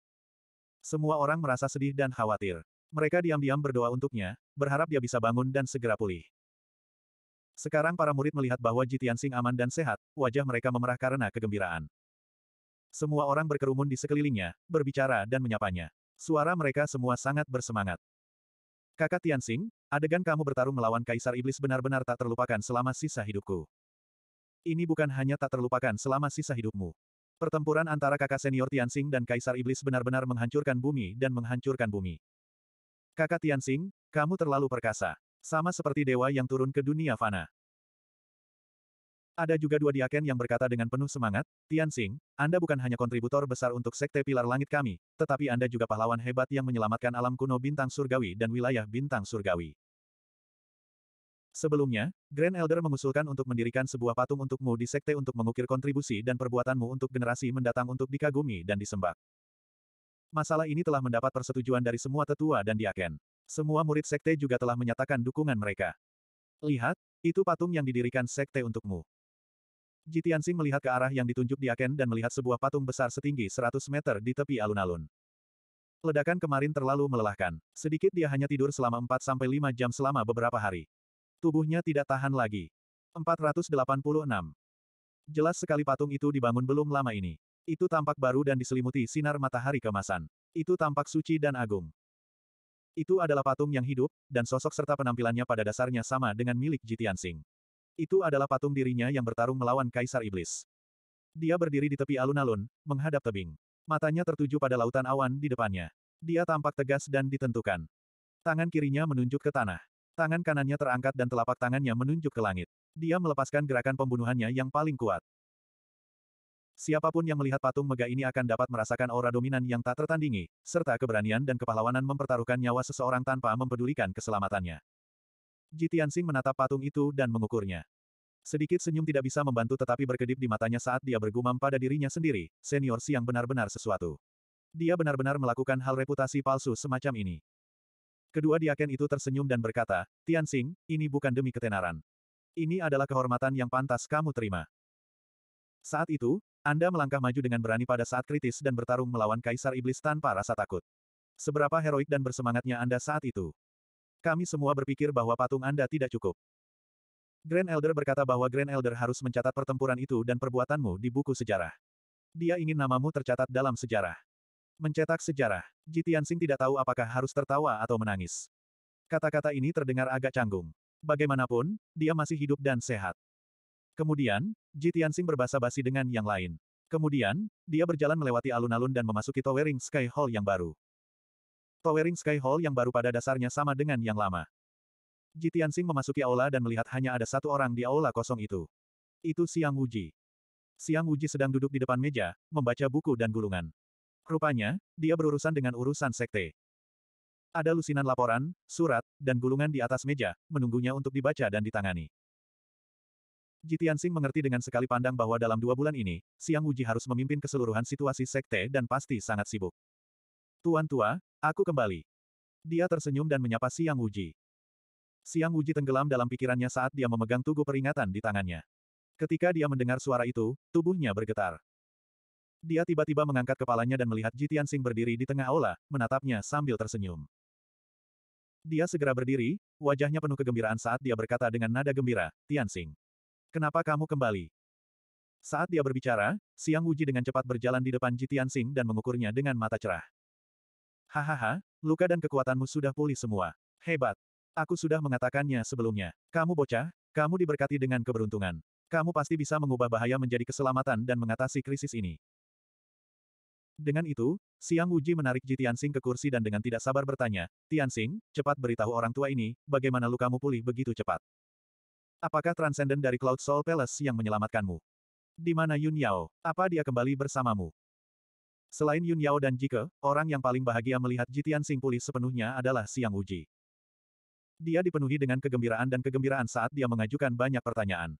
[SPEAKER 1] Semua orang merasa sedih dan khawatir. Mereka diam-diam berdoa untuknya, berharap dia bisa bangun dan segera pulih. Sekarang para murid melihat bahwa Jitian Sing aman dan sehat, wajah mereka memerah karena kegembiraan. Semua orang berkerumun di sekelilingnya, berbicara dan menyapanya. Suara mereka semua sangat bersemangat. Kakak Tianxing, adegan kamu bertarung melawan Kaisar Iblis benar-benar tak terlupakan selama sisa hidupku. Ini bukan hanya tak terlupakan selama sisa hidupmu. Pertempuran antara kakak senior Tianxing dan Kaisar Iblis benar-benar menghancurkan bumi dan menghancurkan bumi. Kakak Tianxing, kamu terlalu perkasa. Sama seperti dewa yang turun ke dunia fana. Ada juga dua diaken yang berkata dengan penuh semangat, Tian Xing, Anda bukan hanya kontributor besar untuk Sekte Pilar Langit kami, tetapi Anda juga pahlawan hebat yang menyelamatkan alam kuno bintang surgawi dan wilayah bintang surgawi. Sebelumnya, Grand Elder mengusulkan untuk mendirikan sebuah patung untukmu di sekte untuk mengukir kontribusi dan perbuatanmu untuk generasi mendatang untuk dikagumi dan disembah. Masalah ini telah mendapat persetujuan dari semua tetua dan diaken. Semua murid sekte juga telah menyatakan dukungan mereka. Lihat, itu patung yang didirikan sekte untukmu. Jitiansing melihat ke arah yang ditunjuk di Aken dan melihat sebuah patung besar setinggi 100 meter di tepi alun-alun. Ledakan kemarin terlalu melelahkan. Sedikit dia hanya tidur selama 4-5 jam selama beberapa hari. Tubuhnya tidak tahan lagi. 486. Jelas sekali patung itu dibangun belum lama ini. Itu tampak baru dan diselimuti sinar matahari kemasan. Itu tampak suci dan agung. Itu adalah patung yang hidup, dan sosok serta penampilannya pada dasarnya sama dengan milik Jitiansing. Itu adalah patung dirinya yang bertarung melawan Kaisar Iblis. Dia berdiri di tepi alun-alun, menghadap tebing. Matanya tertuju pada lautan awan di depannya. Dia tampak tegas dan ditentukan. Tangan kirinya menunjuk ke tanah. Tangan kanannya terangkat dan telapak tangannya menunjuk ke langit. Dia melepaskan gerakan pembunuhannya yang paling kuat. Siapapun yang melihat patung megah ini akan dapat merasakan aura dominan yang tak tertandingi, serta keberanian dan kepahlawanan mempertaruhkan nyawa seseorang tanpa mempedulikan keselamatannya. Ji Tianxing menatap patung itu dan mengukurnya. Sedikit senyum tidak bisa membantu tetapi berkedip di matanya saat dia bergumam pada dirinya sendiri, senior siang benar-benar sesuatu. Dia benar-benar melakukan hal reputasi palsu semacam ini. Kedua diaken itu tersenyum dan berkata, Tianxing, ini bukan demi ketenaran. Ini adalah kehormatan yang pantas kamu terima. Saat itu, Anda melangkah maju dengan berani pada saat kritis dan bertarung melawan Kaisar Iblis tanpa rasa takut. Seberapa heroik dan bersemangatnya Anda saat itu. Kami semua berpikir bahwa patung Anda tidak cukup. Grand Elder berkata bahwa Grand Elder harus mencatat pertempuran itu dan perbuatanmu di buku sejarah. Dia ingin namamu tercatat dalam sejarah. Mencetak sejarah. Jitian tidak tahu apakah harus tertawa atau menangis. Kata-kata ini terdengar agak canggung. Bagaimanapun, dia masih hidup dan sehat. Kemudian, Jitian Sing berbahasa basi dengan yang lain. Kemudian, dia berjalan melewati alun-alun dan memasuki Towering Sky Hall yang baru. Towering Sky Hall yang baru pada dasarnya sama dengan yang lama. Jitiansing memasuki aula dan melihat hanya ada satu orang di aula kosong itu. Itu Siang Wuji. Siang Wuji sedang duduk di depan meja, membaca buku dan gulungan. Rupanya, dia berurusan dengan urusan sekte. Ada lusinan laporan, surat, dan gulungan di atas meja, menunggunya untuk dibaca dan ditangani. Jitiansing mengerti dengan sekali pandang bahwa dalam dua bulan ini, Siang Wuji harus memimpin keseluruhan situasi sekte dan pasti sangat sibuk. Tuan tua, aku kembali. Dia tersenyum dan menyapa Siang Wuji. Siang Wuji tenggelam dalam pikirannya saat dia memegang tugu peringatan di tangannya. Ketika dia mendengar suara itu, tubuhnya bergetar. Dia tiba-tiba mengangkat kepalanya dan melihat Jitian Sing berdiri di tengah aula, menatapnya sambil tersenyum. Dia segera berdiri, wajahnya penuh kegembiraan saat dia berkata dengan nada gembira, Tian Sing. Kenapa kamu kembali? Saat dia berbicara, Siang Wuji dengan cepat berjalan di depan Jitian Sing dan mengukurnya dengan mata cerah. Hahaha, luka dan kekuatanmu sudah pulih semua. Hebat. Aku sudah mengatakannya sebelumnya. Kamu bocah, kamu diberkati dengan keberuntungan. Kamu pasti bisa mengubah bahaya menjadi keselamatan dan mengatasi krisis ini. Dengan itu, Siang Wuji menarik Ji Tianxing ke kursi dan dengan tidak sabar bertanya, Tianxing, cepat beritahu orang tua ini, bagaimana lukamu pulih begitu cepat. Apakah Transcendent dari Cloud Soul Palace yang menyelamatkanmu? Di mana Yun Yao? Apa dia kembali bersamamu? Selain Yun Yao dan Jike, orang yang paling bahagia melihat Jitian Sing pulih sepenuhnya adalah Siang Uji. Dia dipenuhi dengan kegembiraan dan kegembiraan saat dia mengajukan banyak pertanyaan.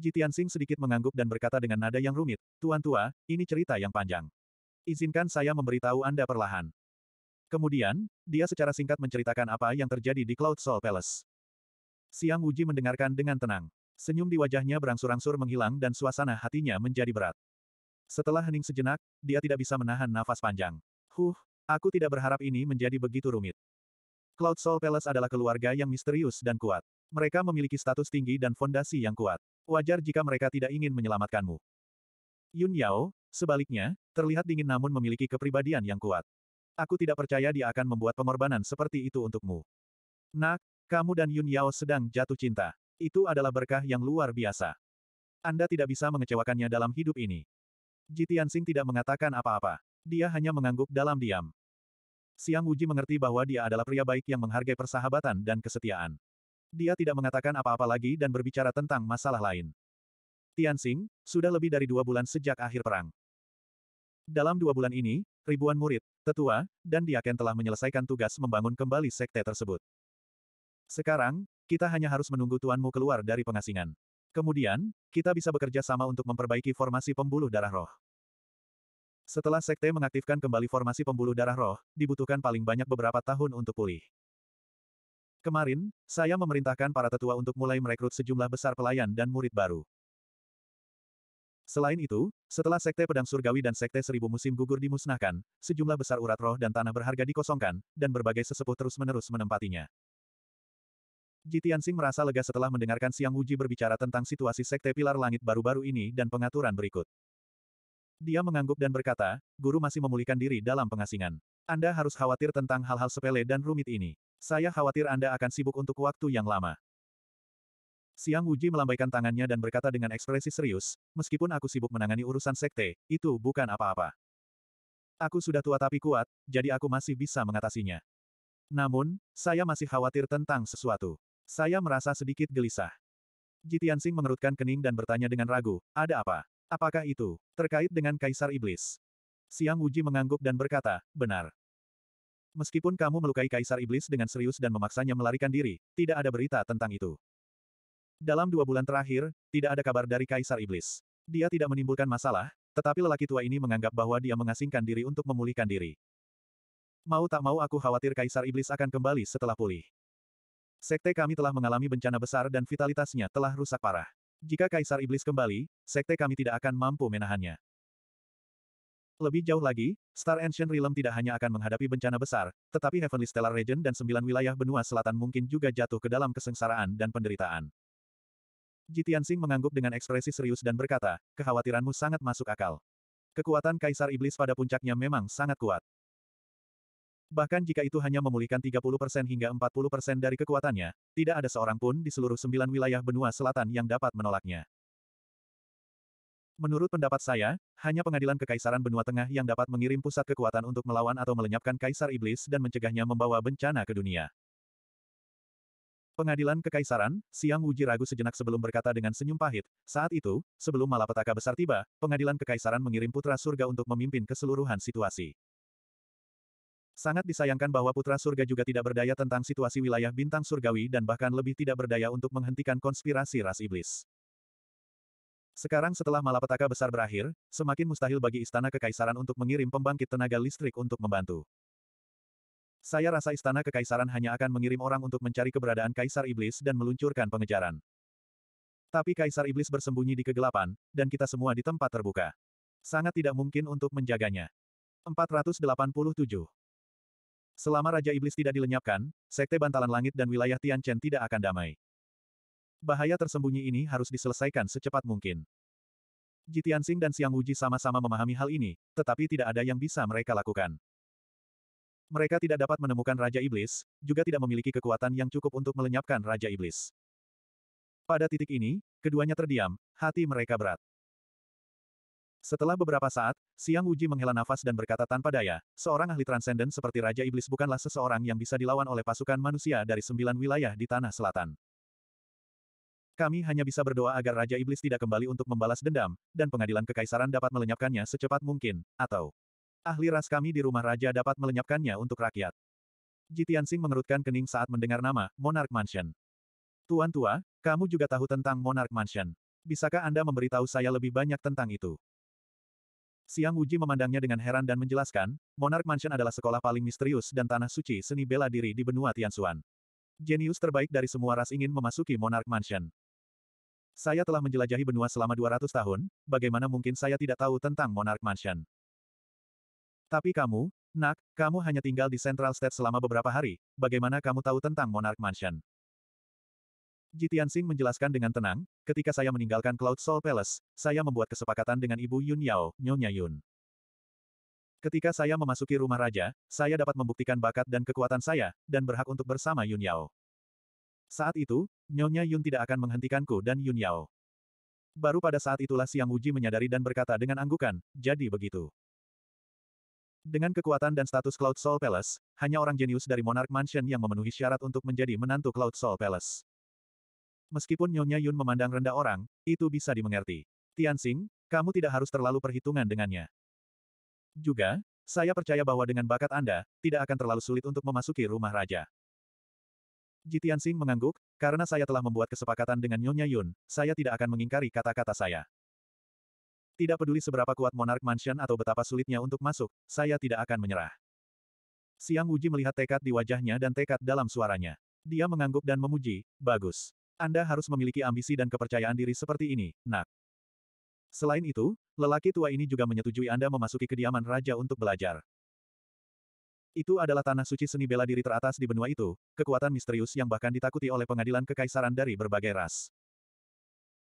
[SPEAKER 1] Jitian Sing sedikit mengangguk dan berkata dengan nada yang rumit, Tuan Tua, ini cerita yang panjang. Izinkan saya memberitahu Anda perlahan. Kemudian, dia secara singkat menceritakan apa yang terjadi di Cloud Soul Palace. Siang Uji mendengarkan dengan tenang. Senyum di wajahnya berangsur-angsur menghilang dan suasana hatinya menjadi berat. Setelah hening sejenak, dia tidak bisa menahan nafas panjang. Huh, aku tidak berharap ini menjadi begitu rumit. Cloud Soul Palace adalah keluarga yang misterius dan kuat. Mereka memiliki status tinggi dan fondasi yang kuat. Wajar jika mereka tidak ingin menyelamatkanmu. Yun Yao, sebaliknya, terlihat dingin namun memiliki kepribadian yang kuat. Aku tidak percaya dia akan membuat pengorbanan seperti itu untukmu. Nak, kamu dan Yun Yao sedang jatuh cinta. Itu adalah berkah yang luar biasa. Anda tidak bisa mengecewakannya dalam hidup ini. Ji Tianxing tidak mengatakan apa-apa. Dia hanya mengangguk dalam diam. Siang Wuji mengerti bahwa dia adalah pria baik yang menghargai persahabatan dan kesetiaan. Dia tidak mengatakan apa-apa lagi dan berbicara tentang masalah lain. Tianxing, sudah lebih dari dua bulan sejak akhir perang. Dalam dua bulan ini, ribuan murid, tetua, dan diaken telah menyelesaikan tugas membangun kembali sekte tersebut. Sekarang, kita hanya harus menunggu tuanmu keluar dari pengasingan. Kemudian, kita bisa bekerja sama untuk memperbaiki formasi pembuluh darah roh. Setelah sekte mengaktifkan kembali formasi pembuluh darah roh, dibutuhkan paling banyak beberapa tahun untuk pulih. Kemarin, saya memerintahkan para tetua untuk mulai merekrut sejumlah besar pelayan dan murid baru. Selain itu, setelah Sekte Pedang Surgawi dan Sekte Seribu Musim gugur dimusnahkan, sejumlah besar urat roh dan tanah berharga dikosongkan, dan berbagai sesepuh terus-menerus menempatinya. Ji Tianxing merasa lega setelah mendengarkan Siang Wuji berbicara tentang situasi Sekte Pilar Langit baru-baru ini dan pengaturan berikut. Dia mengangguk dan berkata, guru masih memulihkan diri dalam pengasingan. Anda harus khawatir tentang hal-hal sepele dan rumit ini. Saya khawatir Anda akan sibuk untuk waktu yang lama. Siang Wuji melambaikan tangannya dan berkata dengan ekspresi serius, meskipun aku sibuk menangani urusan sekte, itu bukan apa-apa. Aku sudah tua tapi kuat, jadi aku masih bisa mengatasinya. Namun, saya masih khawatir tentang sesuatu. Saya merasa sedikit gelisah. Tianxing mengerutkan kening dan bertanya dengan ragu, ada apa? Apakah itu terkait dengan Kaisar Iblis? Siang Wuji mengangguk dan berkata, benar. Meskipun kamu melukai Kaisar Iblis dengan serius dan memaksanya melarikan diri, tidak ada berita tentang itu. Dalam dua bulan terakhir, tidak ada kabar dari Kaisar Iblis. Dia tidak menimbulkan masalah, tetapi lelaki tua ini menganggap bahwa dia mengasingkan diri untuk memulihkan diri. Mau tak mau aku khawatir Kaisar Iblis akan kembali setelah pulih. Sekte kami telah mengalami bencana besar dan vitalitasnya telah rusak parah. Jika Kaisar Iblis kembali, sekte kami tidak akan mampu menahannya. Lebih jauh lagi, Star Ancient Realm tidak hanya akan menghadapi bencana besar, tetapi Heavenly Stellar Region dan sembilan wilayah benua selatan mungkin juga jatuh ke dalam kesengsaraan dan penderitaan. Jitian Sing mengangguk dengan ekspresi serius dan berkata, kekhawatiranmu sangat masuk akal. Kekuatan Kaisar Iblis pada puncaknya memang sangat kuat. Bahkan jika itu hanya memulihkan 30% hingga 40% dari kekuatannya, tidak ada seorang pun di seluruh sembilan wilayah benua selatan yang dapat menolaknya. Menurut pendapat saya, hanya pengadilan Kekaisaran Benua Tengah yang dapat mengirim pusat kekuatan untuk melawan atau melenyapkan Kaisar Iblis dan mencegahnya membawa bencana ke dunia. Pengadilan Kekaisaran, Siang Wuji ragu sejenak sebelum berkata dengan senyum pahit, saat itu, sebelum malapetaka besar tiba, pengadilan Kekaisaran mengirim putra surga untuk memimpin keseluruhan situasi. Sangat disayangkan bahwa Putra Surga juga tidak berdaya tentang situasi wilayah bintang surgawi dan bahkan lebih tidak berdaya untuk menghentikan konspirasi ras iblis. Sekarang setelah malapetaka besar berakhir, semakin mustahil bagi Istana Kekaisaran untuk mengirim pembangkit tenaga listrik untuk membantu. Saya rasa Istana Kekaisaran hanya akan mengirim orang untuk mencari keberadaan Kaisar Iblis dan meluncurkan pengejaran. Tapi Kaisar Iblis bersembunyi di kegelapan, dan kita semua di tempat terbuka. Sangat tidak mungkin untuk menjaganya. 487 Selama Raja Iblis tidak dilenyapkan, Sekte Bantalan Langit dan wilayah Tianchen tidak akan damai. Bahaya tersembunyi ini harus diselesaikan secepat mungkin. Jitiansing dan Siang Wuji sama-sama memahami hal ini, tetapi tidak ada yang bisa mereka lakukan. Mereka tidak dapat menemukan Raja Iblis, juga tidak memiliki kekuatan yang cukup untuk melenyapkan Raja Iblis. Pada titik ini, keduanya terdiam, hati mereka berat. Setelah beberapa saat, Siang Uji menghela nafas dan berkata tanpa daya, seorang ahli transenden seperti Raja Iblis bukanlah seseorang yang bisa dilawan oleh pasukan manusia dari sembilan wilayah di Tanah Selatan. Kami hanya bisa berdoa agar Raja Iblis tidak kembali untuk membalas dendam, dan pengadilan kekaisaran dapat melenyapkannya secepat mungkin, atau ahli ras kami di rumah Raja dapat melenyapkannya untuk rakyat. Jitian Sing mengerutkan kening saat mendengar nama Monarch Mansion. Tuan tua, kamu juga tahu tentang Monarch Mansion. Bisakah Anda memberitahu saya lebih banyak tentang itu? Siang Wuji memandangnya dengan heran dan menjelaskan, Monarch Mansion adalah sekolah paling misterius dan tanah suci seni bela diri di benua Tianxuan. Jenius terbaik dari semua ras ingin memasuki Monarch Mansion. Saya telah menjelajahi benua selama 200 tahun, bagaimana mungkin saya tidak tahu tentang Monarch Mansion? Tapi kamu, nak, kamu hanya tinggal di Central State selama beberapa hari, bagaimana kamu tahu tentang Monarch Mansion? Ji Tianxing menjelaskan dengan tenang, ketika saya meninggalkan Cloud Soul Palace, saya membuat kesepakatan dengan Ibu Yun Yao, Nyonya Yun. Ketika saya memasuki rumah raja, saya dapat membuktikan bakat dan kekuatan saya, dan berhak untuk bersama Yun Yao. Saat itu, Nyonya Yun tidak akan menghentikanku dan Yun Yao. Baru pada saat itulah Siang Wuji menyadari dan berkata dengan anggukan, jadi begitu. Dengan kekuatan dan status Cloud Soul Palace, hanya orang jenius dari Monarch Mansion yang memenuhi syarat untuk menjadi menantu Cloud Soul Palace. Meskipun Nyonya Yun memandang rendah orang, itu bisa dimengerti. Tianxing, kamu tidak harus terlalu perhitungan dengannya. Juga, saya percaya bahwa dengan bakat Anda, tidak akan terlalu sulit untuk memasuki rumah raja. Ji Tianxing mengangguk, karena saya telah membuat kesepakatan dengan Nyonya Yun, saya tidak akan mengingkari kata-kata saya. Tidak peduli seberapa kuat Monarch Mansion atau betapa sulitnya untuk masuk, saya tidak akan menyerah. Siang Wuji melihat tekad di wajahnya dan tekad dalam suaranya. Dia mengangguk dan memuji, bagus. Anda harus memiliki ambisi dan kepercayaan diri seperti ini, nak. Selain itu, lelaki tua ini juga menyetujui Anda memasuki kediaman raja untuk belajar. Itu adalah tanah suci seni bela diri teratas di benua itu, kekuatan misterius yang bahkan ditakuti oleh pengadilan kekaisaran dari berbagai ras.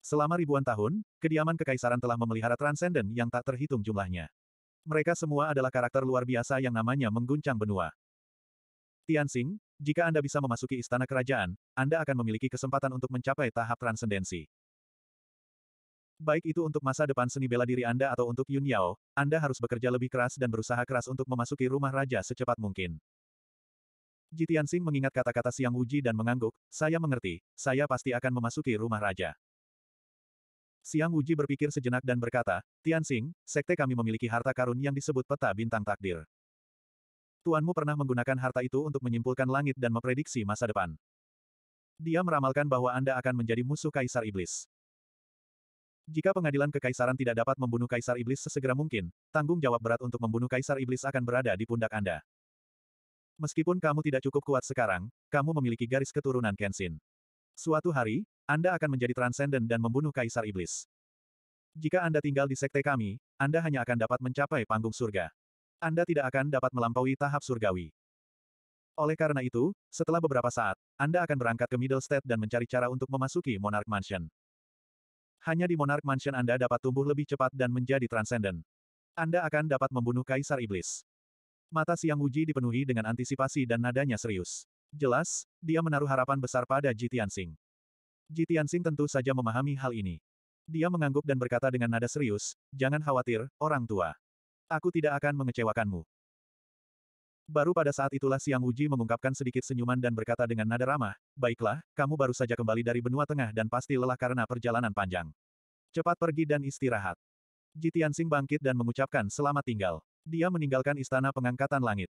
[SPEAKER 1] Selama ribuan tahun, kediaman kekaisaran telah memelihara transenden yang tak terhitung jumlahnya. Mereka semua adalah karakter luar biasa yang namanya mengguncang benua. Tianxing, jika Anda bisa memasuki istana kerajaan, Anda akan memiliki kesempatan untuk mencapai tahap transendensi. Baik itu untuk masa depan seni bela diri Anda atau untuk Yun Yao, Anda harus bekerja lebih keras dan berusaha keras untuk memasuki rumah raja secepat mungkin. Jitian Sing mengingat kata-kata Siang Wuji dan mengangguk, saya mengerti, saya pasti akan memasuki rumah raja. Siang Wuji berpikir sejenak dan berkata, Tianxing, sekte kami memiliki harta karun yang disebut peta bintang takdir. Tuanmu pernah menggunakan harta itu untuk menyimpulkan langit dan memprediksi masa depan. Dia meramalkan bahwa Anda akan menjadi musuh Kaisar Iblis. Jika pengadilan kekaisaran tidak dapat membunuh Kaisar Iblis sesegera mungkin, tanggung jawab berat untuk membunuh Kaisar Iblis akan berada di pundak Anda. Meskipun kamu tidak cukup kuat sekarang, kamu memiliki garis keturunan Kenshin. Suatu hari, Anda akan menjadi transenden dan membunuh Kaisar Iblis. Jika Anda tinggal di sekte kami, Anda hanya akan dapat mencapai panggung surga. Anda tidak akan dapat melampaui tahap surgawi. Oleh karena itu, setelah beberapa saat, Anda akan berangkat ke Middle State dan mencari cara untuk memasuki Monarch Mansion. Hanya di Monarch Mansion Anda dapat tumbuh lebih cepat dan menjadi transcendent. Anda akan dapat membunuh Kaisar Iblis. Mata siang Wuji dipenuhi dengan antisipasi dan nadanya serius. Jelas, dia menaruh harapan besar pada Ji Tianxing. Ji Tianxing tentu saja memahami hal ini. Dia mengangguk dan berkata dengan nada serius, jangan khawatir, orang tua. Aku tidak akan mengecewakanmu. Baru pada saat itulah Siang Uji mengungkapkan sedikit senyuman dan berkata dengan nada ramah, Baiklah, kamu baru saja kembali dari benua tengah dan pasti lelah karena perjalanan panjang. Cepat pergi dan istirahat. Jitian Sing bangkit dan mengucapkan selamat tinggal. Dia meninggalkan istana pengangkatan langit.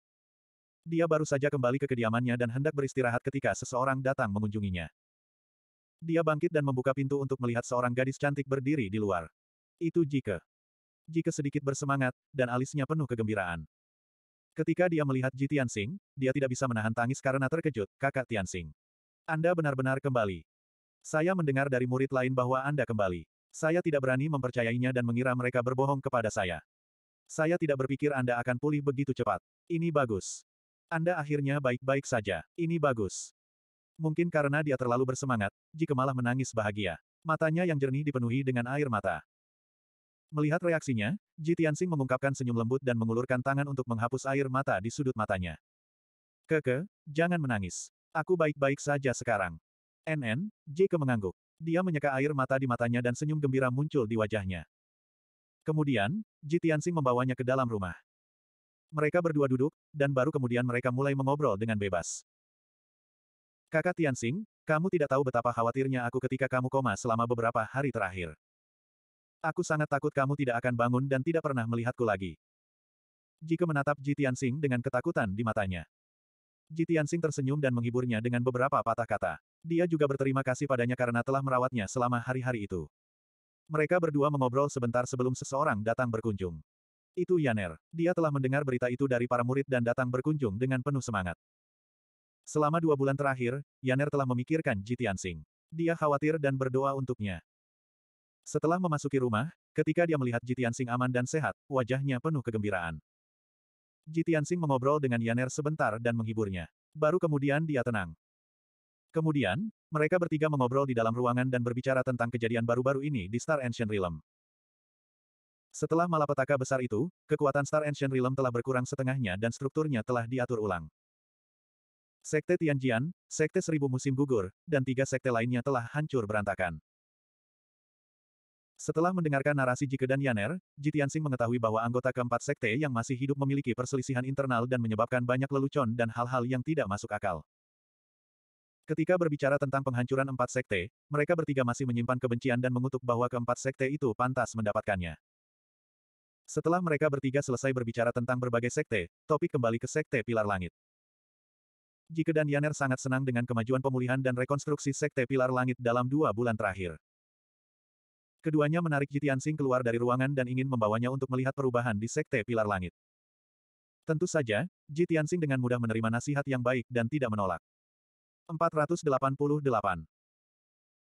[SPEAKER 1] Dia baru saja kembali ke kediamannya dan hendak beristirahat ketika seseorang datang mengunjunginya. Dia bangkit dan membuka pintu untuk melihat seorang gadis cantik berdiri di luar. Itu Jike. Jika sedikit bersemangat, dan alisnya penuh kegembiraan. Ketika dia melihat Ji Tianxing, dia tidak bisa menahan tangis karena terkejut, kakak Tianxing. Anda benar-benar kembali. Saya mendengar dari murid lain bahwa Anda kembali. Saya tidak berani mempercayainya dan mengira mereka berbohong kepada saya. Saya tidak berpikir Anda akan pulih begitu cepat. Ini bagus. Anda akhirnya baik-baik saja. Ini bagus. Mungkin karena dia terlalu bersemangat, jika malah menangis bahagia. Matanya yang jernih dipenuhi dengan air mata. Melihat reaksinya, Ji Tianxing mengungkapkan senyum lembut dan mengulurkan tangan untuk menghapus air mata di sudut matanya. Keke, jangan menangis. Aku baik-baik saja sekarang. NN, Jike mengangguk. Dia menyeka air mata di matanya dan senyum gembira muncul di wajahnya. Kemudian, Ji Tianxing membawanya ke dalam rumah. Mereka berdua duduk, dan baru kemudian mereka mulai mengobrol dengan bebas. Kakak Tianxing, kamu tidak tahu betapa khawatirnya aku ketika kamu koma selama beberapa hari terakhir. Aku sangat takut kamu tidak akan bangun dan tidak pernah melihatku lagi. Jika menatap Jitian Sing dengan ketakutan di matanya. Jitian Sing tersenyum dan menghiburnya dengan beberapa patah kata. Dia juga berterima kasih padanya karena telah merawatnya selama hari-hari itu. Mereka berdua mengobrol sebentar sebelum seseorang datang berkunjung. Itu Yaner. Dia telah mendengar berita itu dari para murid dan datang berkunjung dengan penuh semangat. Selama dua bulan terakhir, Yaner telah memikirkan Jitian Sing. Dia khawatir dan berdoa untuknya. Setelah memasuki rumah, ketika dia melihat Jitian Sing aman dan sehat, wajahnya penuh kegembiraan. Jitian Sing mengobrol dengan Yaner sebentar dan menghiburnya. Baru kemudian dia tenang. Kemudian, mereka bertiga mengobrol di dalam ruangan dan berbicara tentang kejadian baru-baru ini di Star Ancient Realm. Setelah malapetaka besar itu, kekuatan Star Ancient Realm telah berkurang setengahnya dan strukturnya telah diatur ulang. Sekte Tianjian, Sekte Seribu Musim Gugur, dan tiga sekte lainnya telah hancur berantakan. Setelah mendengarkan narasi Jike dan Yaner, Jitiansing mengetahui bahwa anggota keempat sekte yang masih hidup memiliki perselisihan internal dan menyebabkan banyak lelucon dan hal-hal yang tidak masuk akal. Ketika berbicara tentang penghancuran empat sekte, mereka bertiga masih menyimpan kebencian dan mengutuk bahwa keempat sekte itu pantas mendapatkannya. Setelah mereka bertiga selesai berbicara tentang berbagai sekte, topik kembali ke sekte Pilar Langit. Jike dan Yaner sangat senang dengan kemajuan pemulihan dan rekonstruksi sekte Pilar Langit dalam dua bulan terakhir. Keduanya menarik Jitiansing keluar dari ruangan dan ingin membawanya untuk melihat perubahan di Sekte Pilar Langit. Tentu saja, Jitiansing dengan mudah menerima nasihat yang baik dan tidak menolak. 488.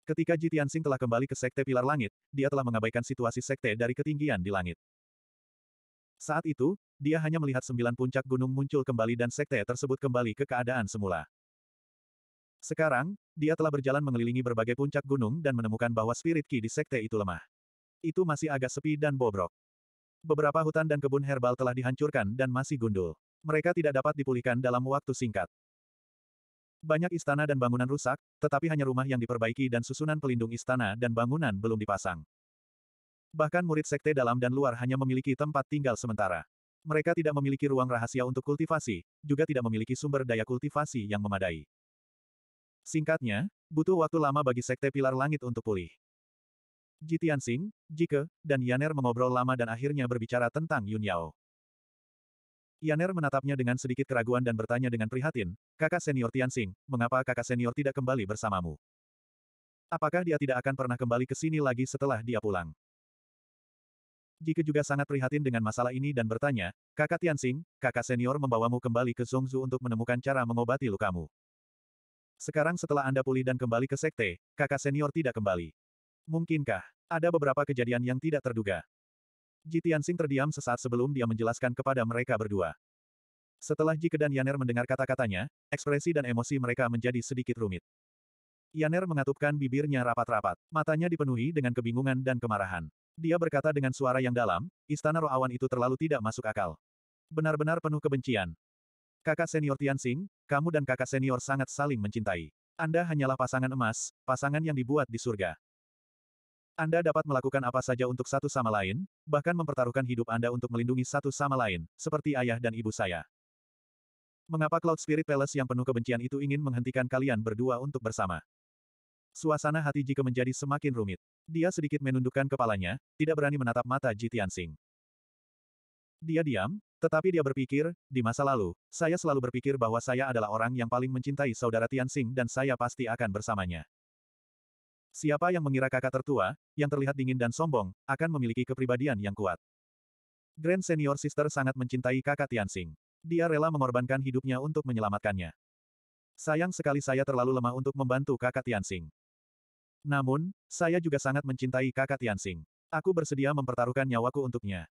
[SPEAKER 1] Ketika Jitiansing telah kembali ke Sekte Pilar Langit, dia telah mengabaikan situasi Sekte dari ketinggian di langit. Saat itu, dia hanya melihat sembilan puncak gunung muncul kembali dan Sekte tersebut kembali ke keadaan semula. Sekarang, dia telah berjalan mengelilingi berbagai puncak gunung dan menemukan bahwa spirit ki di sekte itu lemah. Itu masih agak sepi dan bobrok. Beberapa hutan dan kebun herbal telah dihancurkan dan masih gundul. Mereka tidak dapat dipulihkan dalam waktu singkat. Banyak istana dan bangunan rusak, tetapi hanya rumah yang diperbaiki dan susunan pelindung istana dan bangunan belum dipasang. Bahkan murid sekte dalam dan luar hanya memiliki tempat tinggal sementara. Mereka tidak memiliki ruang rahasia untuk kultivasi, juga tidak memiliki sumber daya kultivasi yang memadai. Singkatnya, butuh waktu lama bagi Sekte Pilar Langit untuk pulih. Ji Sing, Jike, dan Yaner mengobrol lama dan akhirnya berbicara tentang Yun Yao. Yaner menatapnya dengan sedikit keraguan dan bertanya dengan prihatin, kakak senior Tianxing, mengapa kakak senior tidak kembali bersamamu? Apakah dia tidak akan pernah kembali ke sini lagi setelah dia pulang? Jike juga sangat prihatin dengan masalah ini dan bertanya, kakak Tianxing, kakak senior membawamu kembali ke Zhongzhu untuk menemukan cara mengobati lukamu. Sekarang setelah Anda pulih dan kembali ke sekte, kakak senior tidak kembali. Mungkinkah, ada beberapa kejadian yang tidak terduga. Jitian Tianxing terdiam sesaat sebelum dia menjelaskan kepada mereka berdua. Setelah Jike dan Yaner mendengar kata-katanya, ekspresi dan emosi mereka menjadi sedikit rumit. Yaner mengatupkan bibirnya rapat-rapat, matanya dipenuhi dengan kebingungan dan kemarahan. Dia berkata dengan suara yang dalam, istana roh awan itu terlalu tidak masuk akal. Benar-benar penuh kebencian, Kakak senior Tianxing, kamu dan kakak senior sangat saling mencintai. Anda hanyalah pasangan emas, pasangan yang dibuat di surga. Anda dapat melakukan apa saja untuk satu sama lain, bahkan mempertaruhkan hidup Anda untuk melindungi satu sama lain, seperti ayah dan ibu saya. Mengapa Cloud Spirit Palace yang penuh kebencian itu ingin menghentikan kalian berdua untuk bersama? Suasana hati jika menjadi semakin rumit. Dia sedikit menundukkan kepalanya, tidak berani menatap mata Ji Tianxing. Dia diam, tetapi dia berpikir, di masa lalu, saya selalu berpikir bahwa saya adalah orang yang paling mencintai saudara Tianxing dan saya pasti akan bersamanya. Siapa yang mengira kakak tertua, yang terlihat dingin dan sombong, akan memiliki kepribadian yang kuat. Grand Senior Sister sangat mencintai kakak Tianxing. Dia rela mengorbankan hidupnya untuk menyelamatkannya. Sayang sekali saya terlalu lemah untuk membantu kakak Tianxing. Namun, saya juga sangat mencintai kakak Tianxing. Aku bersedia mempertaruhkan nyawaku untuknya.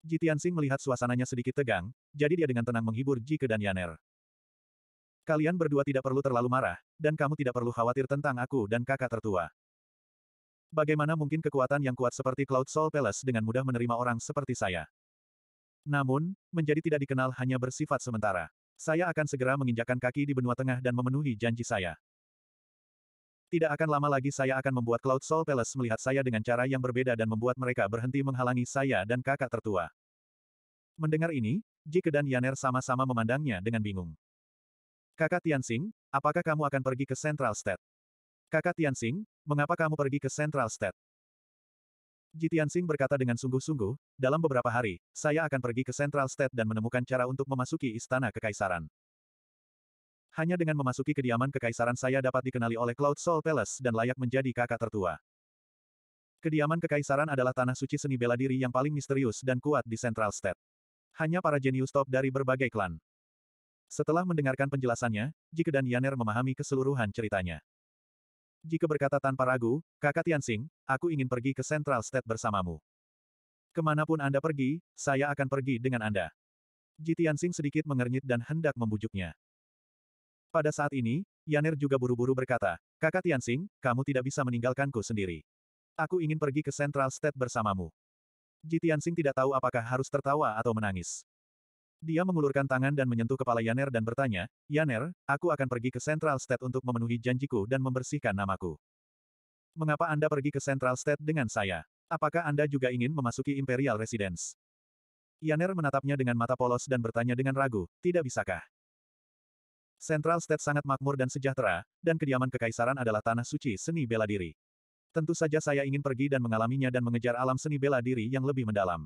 [SPEAKER 1] Ji Tianxing melihat suasananya sedikit tegang, jadi dia dengan tenang menghibur Ji ke dan Yaner. Kalian berdua tidak perlu terlalu marah, dan kamu tidak perlu khawatir tentang aku dan kakak tertua. Bagaimana mungkin kekuatan yang kuat seperti Cloud Soul Palace dengan mudah menerima orang seperti saya? Namun, menjadi tidak dikenal hanya bersifat sementara. Saya akan segera menginjakan kaki di benua tengah dan memenuhi janji saya. Tidak akan lama lagi saya akan membuat Cloud Soul Palace melihat saya dengan cara yang berbeda dan membuat mereka berhenti menghalangi saya dan kakak tertua. Mendengar ini, Jike dan Yaner sama-sama memandangnya dengan bingung. Kakak Tianxing, apakah kamu akan pergi ke Central State? Kakak Tianxing, mengapa kamu pergi ke Central State? Ji Tianxing berkata dengan sungguh-sungguh, dalam beberapa hari, saya akan pergi ke Central State dan menemukan cara untuk memasuki Istana Kekaisaran. Hanya dengan memasuki kediaman kekaisaran saya dapat dikenali oleh Cloud Soul Palace dan layak menjadi kakak tertua. Kediaman kekaisaran adalah tanah suci seni bela diri yang paling misterius dan kuat di Central State. Hanya para jenius top dari berbagai klan. Setelah mendengarkan penjelasannya, Jike dan Yaner memahami keseluruhan ceritanya. Jike berkata tanpa ragu, kakak Tianxing, aku ingin pergi ke Central State bersamamu. Kemanapun Anda pergi, saya akan pergi dengan Anda. Ji Tianxing sedikit mengernyit dan hendak membujuknya. Pada saat ini, Yaner juga buru-buru berkata, Kakak Tianxing, kamu tidak bisa meninggalkanku sendiri. Aku ingin pergi ke Central State bersamamu. Ji Tianxing tidak tahu apakah harus tertawa atau menangis. Dia mengulurkan tangan dan menyentuh kepala Yaner dan bertanya, Yaner, aku akan pergi ke Central State untuk memenuhi janjiku dan membersihkan namaku. Mengapa Anda pergi ke Central State dengan saya? Apakah Anda juga ingin memasuki Imperial Residence? Yaner menatapnya dengan mata polos dan bertanya dengan ragu, tidak bisakah? Central State sangat makmur dan sejahtera, dan kediaman kekaisaran adalah tanah suci seni bela diri. Tentu saja saya ingin pergi dan mengalaminya dan mengejar alam seni bela diri yang lebih mendalam.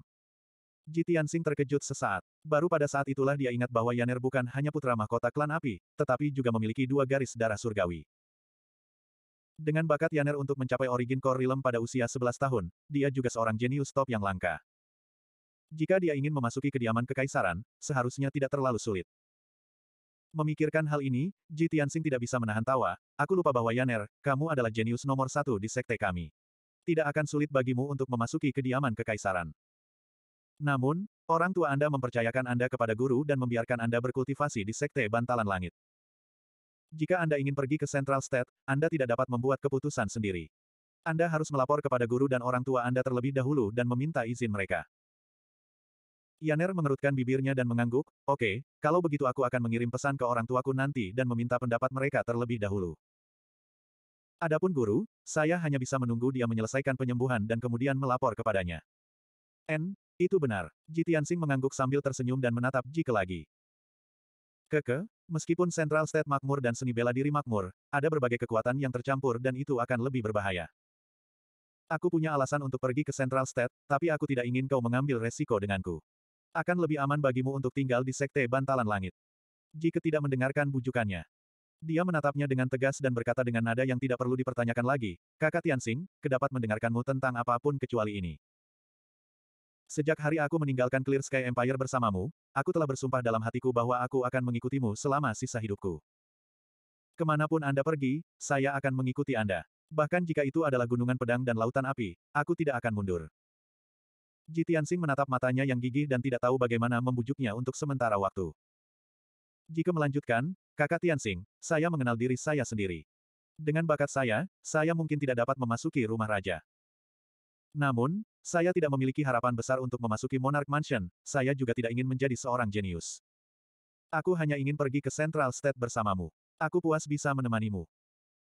[SPEAKER 1] Ji Tianxing terkejut sesaat. Baru pada saat itulah dia ingat bahwa Yaner bukan hanya putra mahkota klan api, tetapi juga memiliki dua garis darah surgawi. Dengan bakat Yaner untuk mencapai origin core realm pada usia 11 tahun, dia juga seorang jenius top yang langka. Jika dia ingin memasuki kediaman kekaisaran, seharusnya tidak terlalu sulit. Memikirkan hal ini, Ji Tianxing tidak bisa menahan tawa. Aku lupa bahwa Yaner, kamu adalah jenius nomor satu di sekte kami. Tidak akan sulit bagimu untuk memasuki kediaman kekaisaran. Namun, orang tua Anda mempercayakan Anda kepada guru dan membiarkan Anda berkultivasi di sekte bantalan langit. Jika Anda ingin pergi ke Central State, Anda tidak dapat membuat keputusan sendiri. Anda harus melapor kepada guru dan orang tua Anda terlebih dahulu dan meminta izin mereka. Yaner mengerutkan bibirnya dan mengangguk, oke, okay, kalau begitu aku akan mengirim pesan ke orang tuaku nanti dan meminta pendapat mereka terlebih dahulu. Adapun guru, saya hanya bisa menunggu dia menyelesaikan penyembuhan dan kemudian melapor kepadanya. N, itu benar. Ji Tianxing mengangguk sambil tersenyum dan menatap Ji lagi. Keke, meskipun Central State makmur dan seni bela diri makmur, ada berbagai kekuatan yang tercampur dan itu akan lebih berbahaya. Aku punya alasan untuk pergi ke Central State, tapi aku tidak ingin kau mengambil resiko denganku. Akan lebih aman bagimu untuk tinggal di sekte bantalan langit. Jika tidak mendengarkan bujukannya. Dia menatapnya dengan tegas dan berkata dengan nada yang tidak perlu dipertanyakan lagi, kakak Tianxing, kedapat mendengarkanmu tentang apapun kecuali ini. Sejak hari aku meninggalkan Clear Sky Empire bersamamu, aku telah bersumpah dalam hatiku bahwa aku akan mengikutimu selama sisa hidupku. Kemanapun Anda pergi, saya akan mengikuti Anda. Bahkan jika itu adalah gunungan pedang dan lautan api, aku tidak akan mundur. Ji Tianxing menatap matanya yang gigih dan tidak tahu bagaimana membujuknya untuk sementara waktu. Jika melanjutkan, kakak Tianxing, saya mengenal diri saya sendiri. Dengan bakat saya, saya mungkin tidak dapat memasuki rumah raja. Namun, saya tidak memiliki harapan besar untuk memasuki Monarch Mansion, saya juga tidak ingin menjadi seorang jenius. Aku hanya ingin pergi ke Central State bersamamu. Aku puas bisa menemanimu.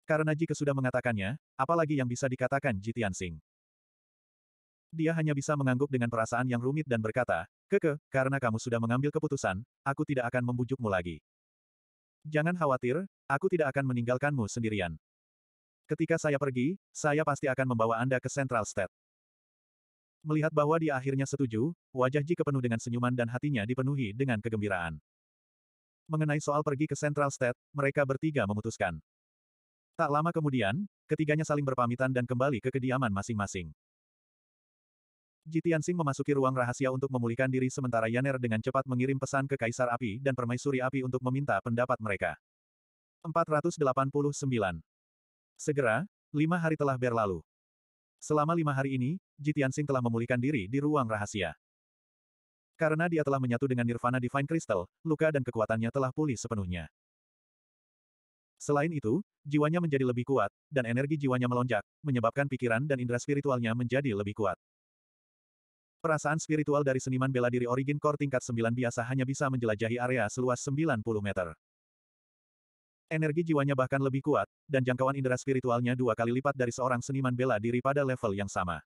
[SPEAKER 1] Karena jika sudah mengatakannya, apalagi yang bisa dikatakan Ji Tianxing. Dia hanya bisa mengangguk dengan perasaan yang rumit dan berkata, Keke, karena kamu sudah mengambil keputusan, aku tidak akan membujukmu lagi. Jangan khawatir, aku tidak akan meninggalkanmu sendirian. Ketika saya pergi, saya pasti akan membawa Anda ke Central State. Melihat bahwa dia akhirnya setuju, wajah Ji kepenuh dengan senyuman dan hatinya dipenuhi dengan kegembiraan. Mengenai soal pergi ke Central State, mereka bertiga memutuskan. Tak lama kemudian, ketiganya saling berpamitan dan kembali ke kediaman masing-masing. Ji Tianxing memasuki ruang rahasia untuk memulihkan diri sementara Yaner dengan cepat mengirim pesan ke Kaisar Api dan Permaisuri Api untuk meminta pendapat mereka. 489. Segera, lima hari telah berlalu. Selama lima hari ini, Ji Tianxing telah memulihkan diri di ruang rahasia. Karena dia telah menyatu dengan Nirvana Divine Crystal, luka dan kekuatannya telah pulih sepenuhnya. Selain itu, jiwanya menjadi lebih kuat, dan energi jiwanya melonjak, menyebabkan pikiran dan indera spiritualnya menjadi lebih kuat. Perasaan spiritual dari seniman bela diri origin core tingkat 9 biasa hanya bisa menjelajahi area seluas 90 meter. Energi jiwanya bahkan lebih kuat, dan jangkauan indera spiritualnya dua kali lipat dari seorang seniman bela diri pada level yang sama.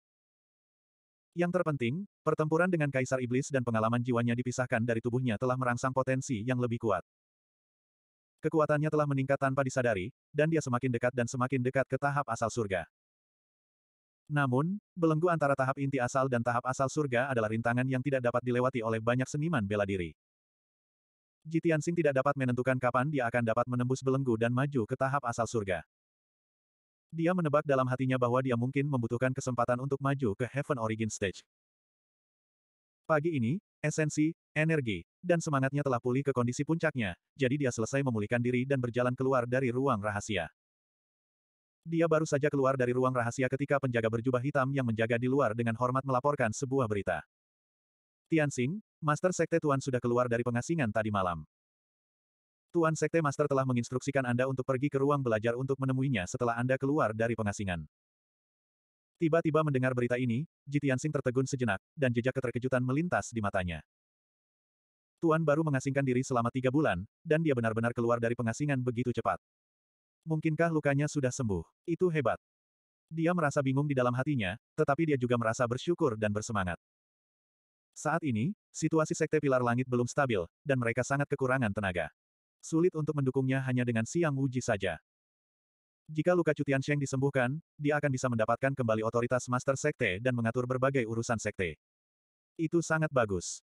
[SPEAKER 1] Yang terpenting, pertempuran dengan Kaisar Iblis dan pengalaman jiwanya dipisahkan dari tubuhnya telah merangsang potensi yang lebih kuat. Kekuatannya telah meningkat tanpa disadari, dan dia semakin dekat dan semakin dekat ke tahap asal surga. Namun, belenggu antara tahap inti asal dan tahap asal surga adalah rintangan yang tidak dapat dilewati oleh banyak seniman bela diri. Jitian Sing tidak dapat menentukan kapan dia akan dapat menembus belenggu dan maju ke tahap asal surga. Dia menebak dalam hatinya bahwa dia mungkin membutuhkan kesempatan untuk maju ke Heaven Origin Stage. Pagi ini, esensi, energi, dan semangatnya telah pulih ke kondisi puncaknya, jadi dia selesai memulihkan diri dan berjalan keluar dari ruang rahasia. Dia baru saja keluar dari ruang rahasia ketika penjaga berjubah hitam yang menjaga di luar dengan hormat melaporkan sebuah berita. Tianxing, Master Sekte Tuan sudah keluar dari pengasingan tadi malam. Tuan Sekte Master telah menginstruksikan Anda untuk pergi ke ruang belajar untuk menemuinya setelah Anda keluar dari pengasingan. Tiba-tiba mendengar berita ini, Ji Tianxing tertegun sejenak, dan jejak keterkejutan melintas di matanya. Tuan baru mengasingkan diri selama tiga bulan, dan dia benar-benar keluar dari pengasingan begitu cepat. Mungkinkah lukanya sudah sembuh? Itu hebat. Dia merasa bingung di dalam hatinya, tetapi dia juga merasa bersyukur dan bersemangat. Saat ini, situasi Sekte Pilar Langit belum stabil, dan mereka sangat kekurangan tenaga. Sulit untuk mendukungnya hanya dengan siang uji saja. Jika luka cutian Sheng disembuhkan, dia akan bisa mendapatkan kembali otoritas Master Sekte dan mengatur berbagai urusan Sekte. Itu sangat bagus.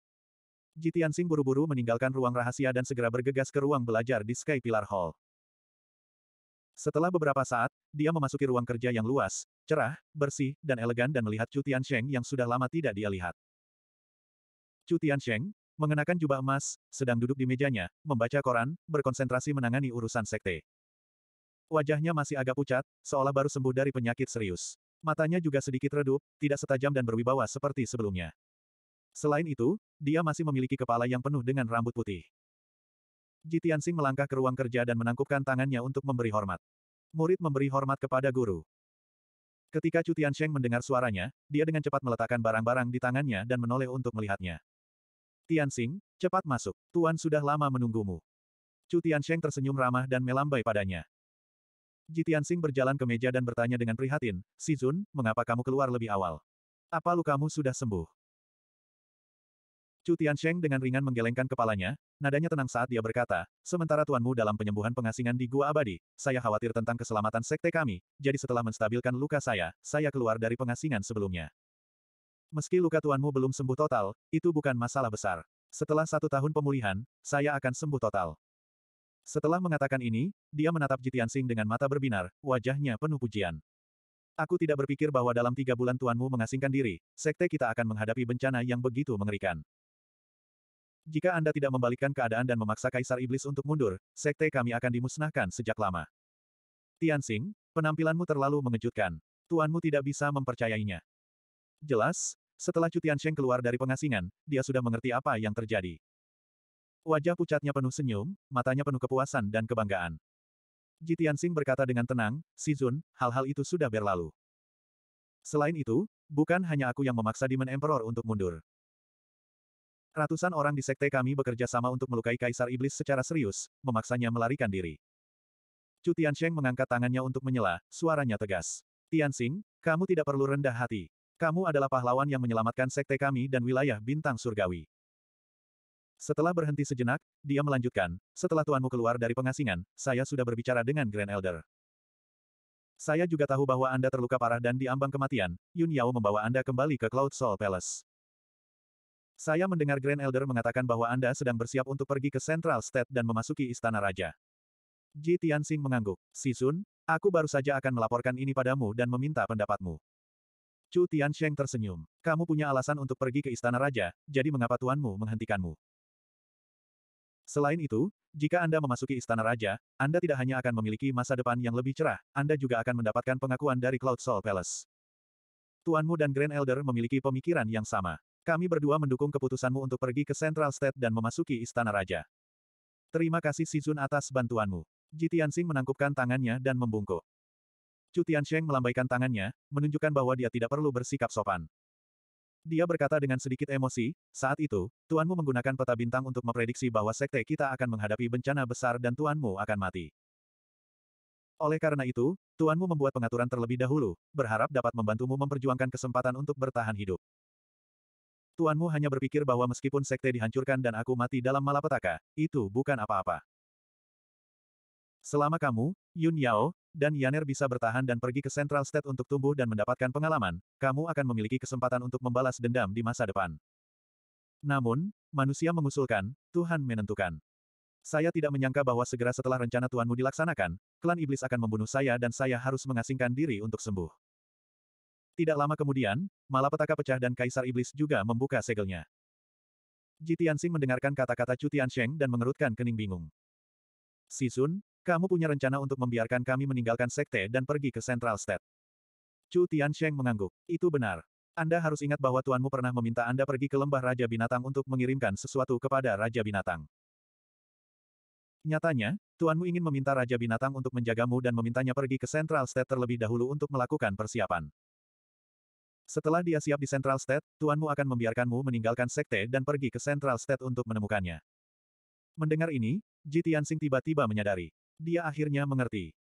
[SPEAKER 1] Jitian Sing buru-buru meninggalkan ruang rahasia dan segera bergegas ke ruang belajar di Sky Pilar Hall. Setelah beberapa saat, dia memasuki ruang kerja yang luas, cerah, bersih, dan elegan dan melihat Chu Tiansheng yang sudah lama tidak dia lihat. Chu Tiansheng, mengenakan jubah emas, sedang duduk di mejanya, membaca koran, berkonsentrasi menangani urusan sekte. Wajahnya masih agak pucat, seolah baru sembuh dari penyakit serius. Matanya juga sedikit redup, tidak setajam dan berwibawa seperti sebelumnya. Selain itu, dia masih memiliki kepala yang penuh dengan rambut putih. Ji Tianxing melangkah ke ruang kerja dan menangkupkan tangannya untuk memberi hormat. Murid memberi hormat kepada guru. Ketika Chu Tiansheng mendengar suaranya, dia dengan cepat meletakkan barang-barang di tangannya dan menoleh untuk melihatnya. Tianxing, cepat masuk. Tuan sudah lama menunggumu. Chu Tiansheng tersenyum ramah dan melambai padanya. Ji Tianxing berjalan ke meja dan bertanya dengan prihatin, Si Zun, mengapa kamu keluar lebih awal? Apa lukamu sudah sembuh? Chu Tiansheng dengan ringan menggelengkan kepalanya, nadanya tenang saat dia berkata, sementara tuanmu dalam penyembuhan pengasingan di Gua Abadi, saya khawatir tentang keselamatan sekte kami, jadi setelah menstabilkan luka saya, saya keluar dari pengasingan sebelumnya. Meski luka tuanmu belum sembuh total, itu bukan masalah besar. Setelah satu tahun pemulihan, saya akan sembuh total. Setelah mengatakan ini, dia menatap Jitian Sing dengan mata berbinar, wajahnya penuh pujian. Aku tidak berpikir bahwa dalam tiga bulan tuanmu mengasingkan diri, sekte kita akan menghadapi bencana yang begitu mengerikan. Jika Anda tidak membalikkan keadaan dan memaksa Kaisar Iblis untuk mundur, sekte kami akan dimusnahkan sejak lama. Tianxing, penampilanmu terlalu mengejutkan. Tuanmu tidak bisa mempercayainya. Jelas, setelah Cu Tianxing keluar dari pengasingan, dia sudah mengerti apa yang terjadi. Wajah pucatnya penuh senyum, matanya penuh kepuasan dan kebanggaan. Ji Tianxing berkata dengan tenang, Sizun, hal-hal itu sudah berlalu. Selain itu, bukan hanya aku yang memaksa Demon Emperor untuk mundur. Ratusan orang di sekte kami bekerja sama untuk melukai Kaisar Iblis secara serius, memaksanya melarikan diri. Chu Tiansheng mengangkat tangannya untuk menyela, suaranya tegas. Tianxing, kamu tidak perlu rendah hati. Kamu adalah pahlawan yang menyelamatkan sekte kami dan wilayah bintang surgawi. Setelah berhenti sejenak, dia melanjutkan, setelah tuanmu keluar dari pengasingan, saya sudah berbicara dengan Grand Elder. Saya juga tahu bahwa Anda terluka parah dan diambang kematian, Yun Yao membawa Anda kembali ke Cloud Soul Palace. Saya mendengar Grand Elder mengatakan bahwa Anda sedang bersiap untuk pergi ke Central State dan memasuki Istana Raja. Ji Tianxing mengangguk. Si Sun, aku baru saja akan melaporkan ini padamu dan meminta pendapatmu. Chu Tiansheng tersenyum. Kamu punya alasan untuk pergi ke Istana Raja, jadi mengapa tuanmu menghentikanmu? Selain itu, jika Anda memasuki Istana Raja, Anda tidak hanya akan memiliki masa depan yang lebih cerah, Anda juga akan mendapatkan pengakuan dari Cloud Soul Palace. Tuanmu dan Grand Elder memiliki pemikiran yang sama. Kami berdua mendukung keputusanmu untuk pergi ke Central State dan memasuki Istana Raja. Terima kasih Sizun atas bantuanmu. Ji Tianxing menangkupkan tangannya dan membungkuk. Chu melambaikan tangannya, menunjukkan bahwa dia tidak perlu bersikap sopan. Dia berkata dengan sedikit emosi, saat itu, tuanmu menggunakan peta bintang untuk memprediksi bahwa sekte kita akan menghadapi bencana besar dan tuanmu akan mati. Oleh karena itu, tuanmu membuat pengaturan terlebih dahulu, berharap dapat membantumu memperjuangkan kesempatan untuk bertahan hidup. Tuanmu hanya berpikir bahwa meskipun sekte dihancurkan dan aku mati dalam malapetaka, itu bukan apa-apa. Selama kamu, Yun Yao, dan Yaner bisa bertahan dan pergi ke Central State untuk tumbuh dan mendapatkan pengalaman, kamu akan memiliki kesempatan untuk membalas dendam di masa depan. Namun, manusia mengusulkan, Tuhan menentukan. Saya tidak menyangka bahwa segera setelah rencana Tuanmu dilaksanakan, klan iblis akan membunuh saya dan saya harus mengasingkan diri untuk sembuh. Tidak lama kemudian, malapetaka pecah dan Kaisar Iblis juga membuka segelnya. Ji Tianxing mendengarkan kata-kata Chu Tiansheng dan mengerutkan kening bingung. Si Sun, kamu punya rencana untuk membiarkan kami meninggalkan sekte dan pergi ke Central State. Chu Tiansheng mengangguk. Itu benar. Anda harus ingat bahwa tuanmu pernah meminta Anda pergi ke lembah Raja Binatang untuk mengirimkan sesuatu kepada Raja Binatang. Nyatanya, tuanmu ingin meminta Raja Binatang untuk menjagamu dan memintanya pergi ke Central State terlebih dahulu untuk melakukan persiapan. Setelah dia siap di Central State, tuanmu akan membiarkanmu meninggalkan sekte dan pergi ke Central State untuk menemukannya. Mendengar ini, Ji Tianxing tiba-tiba menyadari. Dia akhirnya mengerti.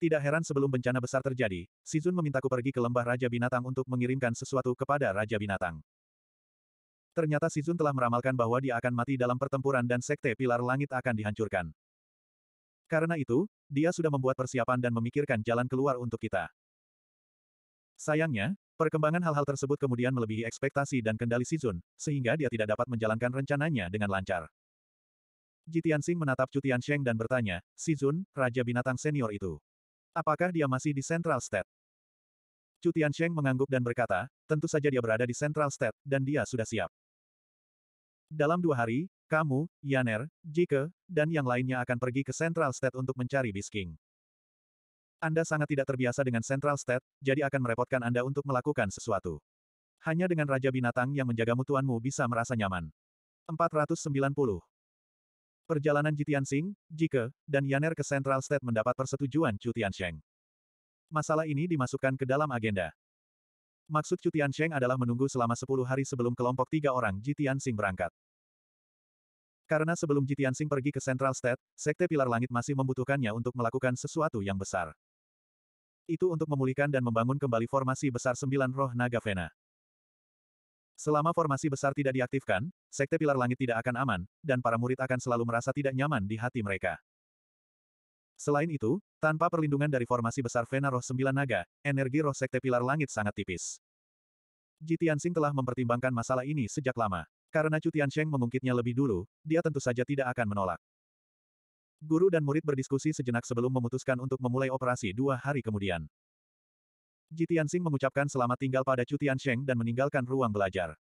[SPEAKER 1] Tidak heran sebelum bencana besar terjadi, Shizun memintaku pergi ke lembah Raja Binatang untuk mengirimkan sesuatu kepada Raja Binatang. Ternyata Shizun telah meramalkan bahwa dia akan mati dalam pertempuran dan sekte pilar langit akan dihancurkan. Karena itu, dia sudah membuat persiapan dan memikirkan jalan keluar untuk kita. Sayangnya, Perkembangan hal-hal tersebut kemudian melebihi ekspektasi dan kendali Sizun, sehingga dia tidak dapat menjalankan rencananya dengan lancar. Jitian Sing menatap Chu Sheng dan bertanya, Sizun, Raja Binatang Senior itu. Apakah dia masih di Central State? Chu Sheng mengangguk dan berkata, tentu saja dia berada di Central State, dan dia sudah siap. Dalam dua hari, kamu, Yaner, Jike, dan yang lainnya akan pergi ke Central State untuk mencari Bisking. Anda sangat tidak terbiasa dengan Central State, jadi akan merepotkan Anda untuk melakukan sesuatu. Hanya dengan Raja Binatang yang menjagamu tuanmu bisa merasa nyaman. 490. Perjalanan Jitian Sing, Jike, dan Yaner ke Central State mendapat persetujuan Cutian Sheng. Masalah ini dimasukkan ke dalam agenda. Maksud Cutian Sheng adalah menunggu selama 10 hari sebelum kelompok tiga orang Jitian Sing berangkat. Karena sebelum Jitian Sing pergi ke Central State, Sekte Pilar Langit masih membutuhkannya untuk melakukan sesuatu yang besar itu untuk memulihkan dan membangun kembali formasi besar sembilan roh naga Vena. Selama formasi besar tidak diaktifkan, Sekte Pilar Langit tidak akan aman, dan para murid akan selalu merasa tidak nyaman di hati mereka. Selain itu, tanpa perlindungan dari formasi besar Vena Roh Sembilan Naga, energi roh Sekte Pilar Langit sangat tipis. Jitiansing telah mempertimbangkan masalah ini sejak lama. Karena Cutian Sheng mengungkitnya lebih dulu, dia tentu saja tidak akan menolak. Guru dan murid berdiskusi sejenak sebelum memutuskan untuk memulai operasi dua hari kemudian. Ji Tianxing mengucapkan selamat tinggal pada Chu Tiansheng dan meninggalkan ruang belajar.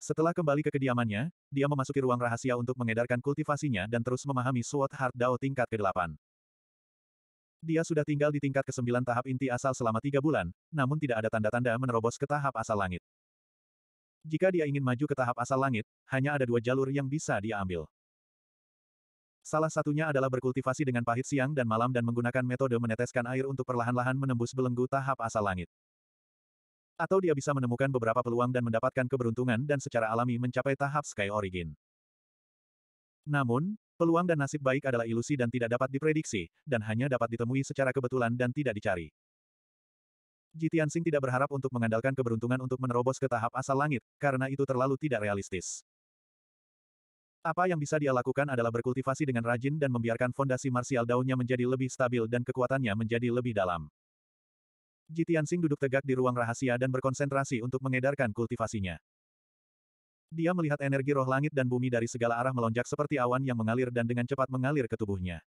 [SPEAKER 1] Setelah kembali ke kediamannya, dia memasuki ruang rahasia untuk mengedarkan kultivasinya dan terus memahami Sword Heart Dao tingkat ke-8. Dia sudah tinggal di tingkat ke-9 tahap inti asal selama tiga bulan, namun tidak ada tanda-tanda menerobos ke tahap asal langit. Jika dia ingin maju ke tahap asal langit, hanya ada dua jalur yang bisa dia ambil. Salah satunya adalah berkultivasi dengan pahit siang dan malam dan menggunakan metode meneteskan air untuk perlahan-lahan menembus belenggu tahap asal langit. Atau dia bisa menemukan beberapa peluang dan mendapatkan keberuntungan dan secara alami mencapai tahap Sky Origin. Namun, peluang dan nasib baik adalah ilusi dan tidak dapat diprediksi, dan hanya dapat ditemui secara kebetulan dan tidak dicari. Jitian Singh tidak berharap untuk mengandalkan keberuntungan untuk menerobos ke tahap asal langit, karena itu terlalu tidak realistis. Apa yang bisa dia lakukan adalah berkultivasi dengan rajin dan membiarkan fondasi marsial daunnya menjadi lebih stabil dan kekuatannya menjadi lebih dalam. Jitian Sing duduk tegak di ruang rahasia dan berkonsentrasi untuk mengedarkan kultivasinya. Dia melihat energi roh langit dan bumi dari segala arah melonjak seperti awan yang mengalir dan dengan cepat mengalir ke tubuhnya.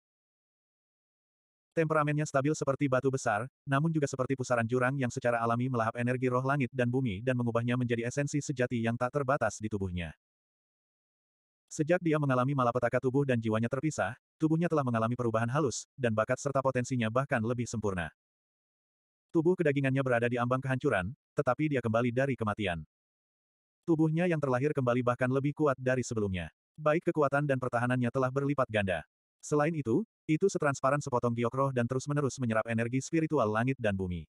[SPEAKER 1] Temperamennya stabil seperti batu besar, namun juga seperti pusaran jurang yang secara alami melahap energi roh langit dan bumi dan mengubahnya menjadi esensi sejati yang tak terbatas di tubuhnya. Sejak dia mengalami malapetaka tubuh dan jiwanya terpisah, tubuhnya telah mengalami perubahan halus, dan bakat serta potensinya bahkan lebih sempurna. Tubuh kedagingannya berada di ambang kehancuran, tetapi dia kembali dari kematian. Tubuhnya yang terlahir kembali bahkan lebih kuat dari sebelumnya. Baik kekuatan dan pertahanannya telah berlipat ganda. Selain itu, itu setransparan sepotong giok roh dan terus-menerus menyerap energi spiritual langit dan bumi.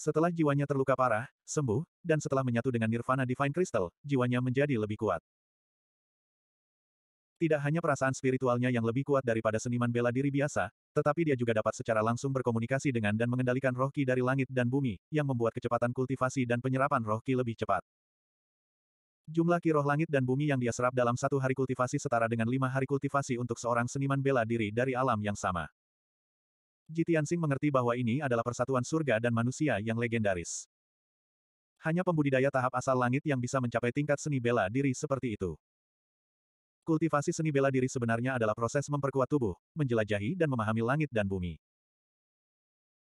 [SPEAKER 1] Setelah jiwanya terluka parah, sembuh, dan setelah menyatu dengan Nirvana Divine Crystal, jiwanya menjadi lebih kuat. Tidak hanya perasaan spiritualnya yang lebih kuat daripada seniman bela diri biasa, tetapi dia juga dapat secara langsung berkomunikasi dengan dan mengendalikan roh ki dari langit dan bumi, yang membuat kecepatan kultivasi dan penyerapan roh ki lebih cepat. Jumlah ki roh langit dan bumi yang dia serap dalam satu hari kultivasi setara dengan lima hari kultivasi untuk seorang seniman bela diri dari alam yang sama. Jitiansing mengerti bahwa ini adalah persatuan surga dan manusia yang legendaris. Hanya pembudidaya tahap asal langit yang bisa mencapai tingkat seni bela diri seperti itu. Kultivasi seni bela diri sebenarnya adalah proses memperkuat tubuh, menjelajahi dan memahami langit dan bumi.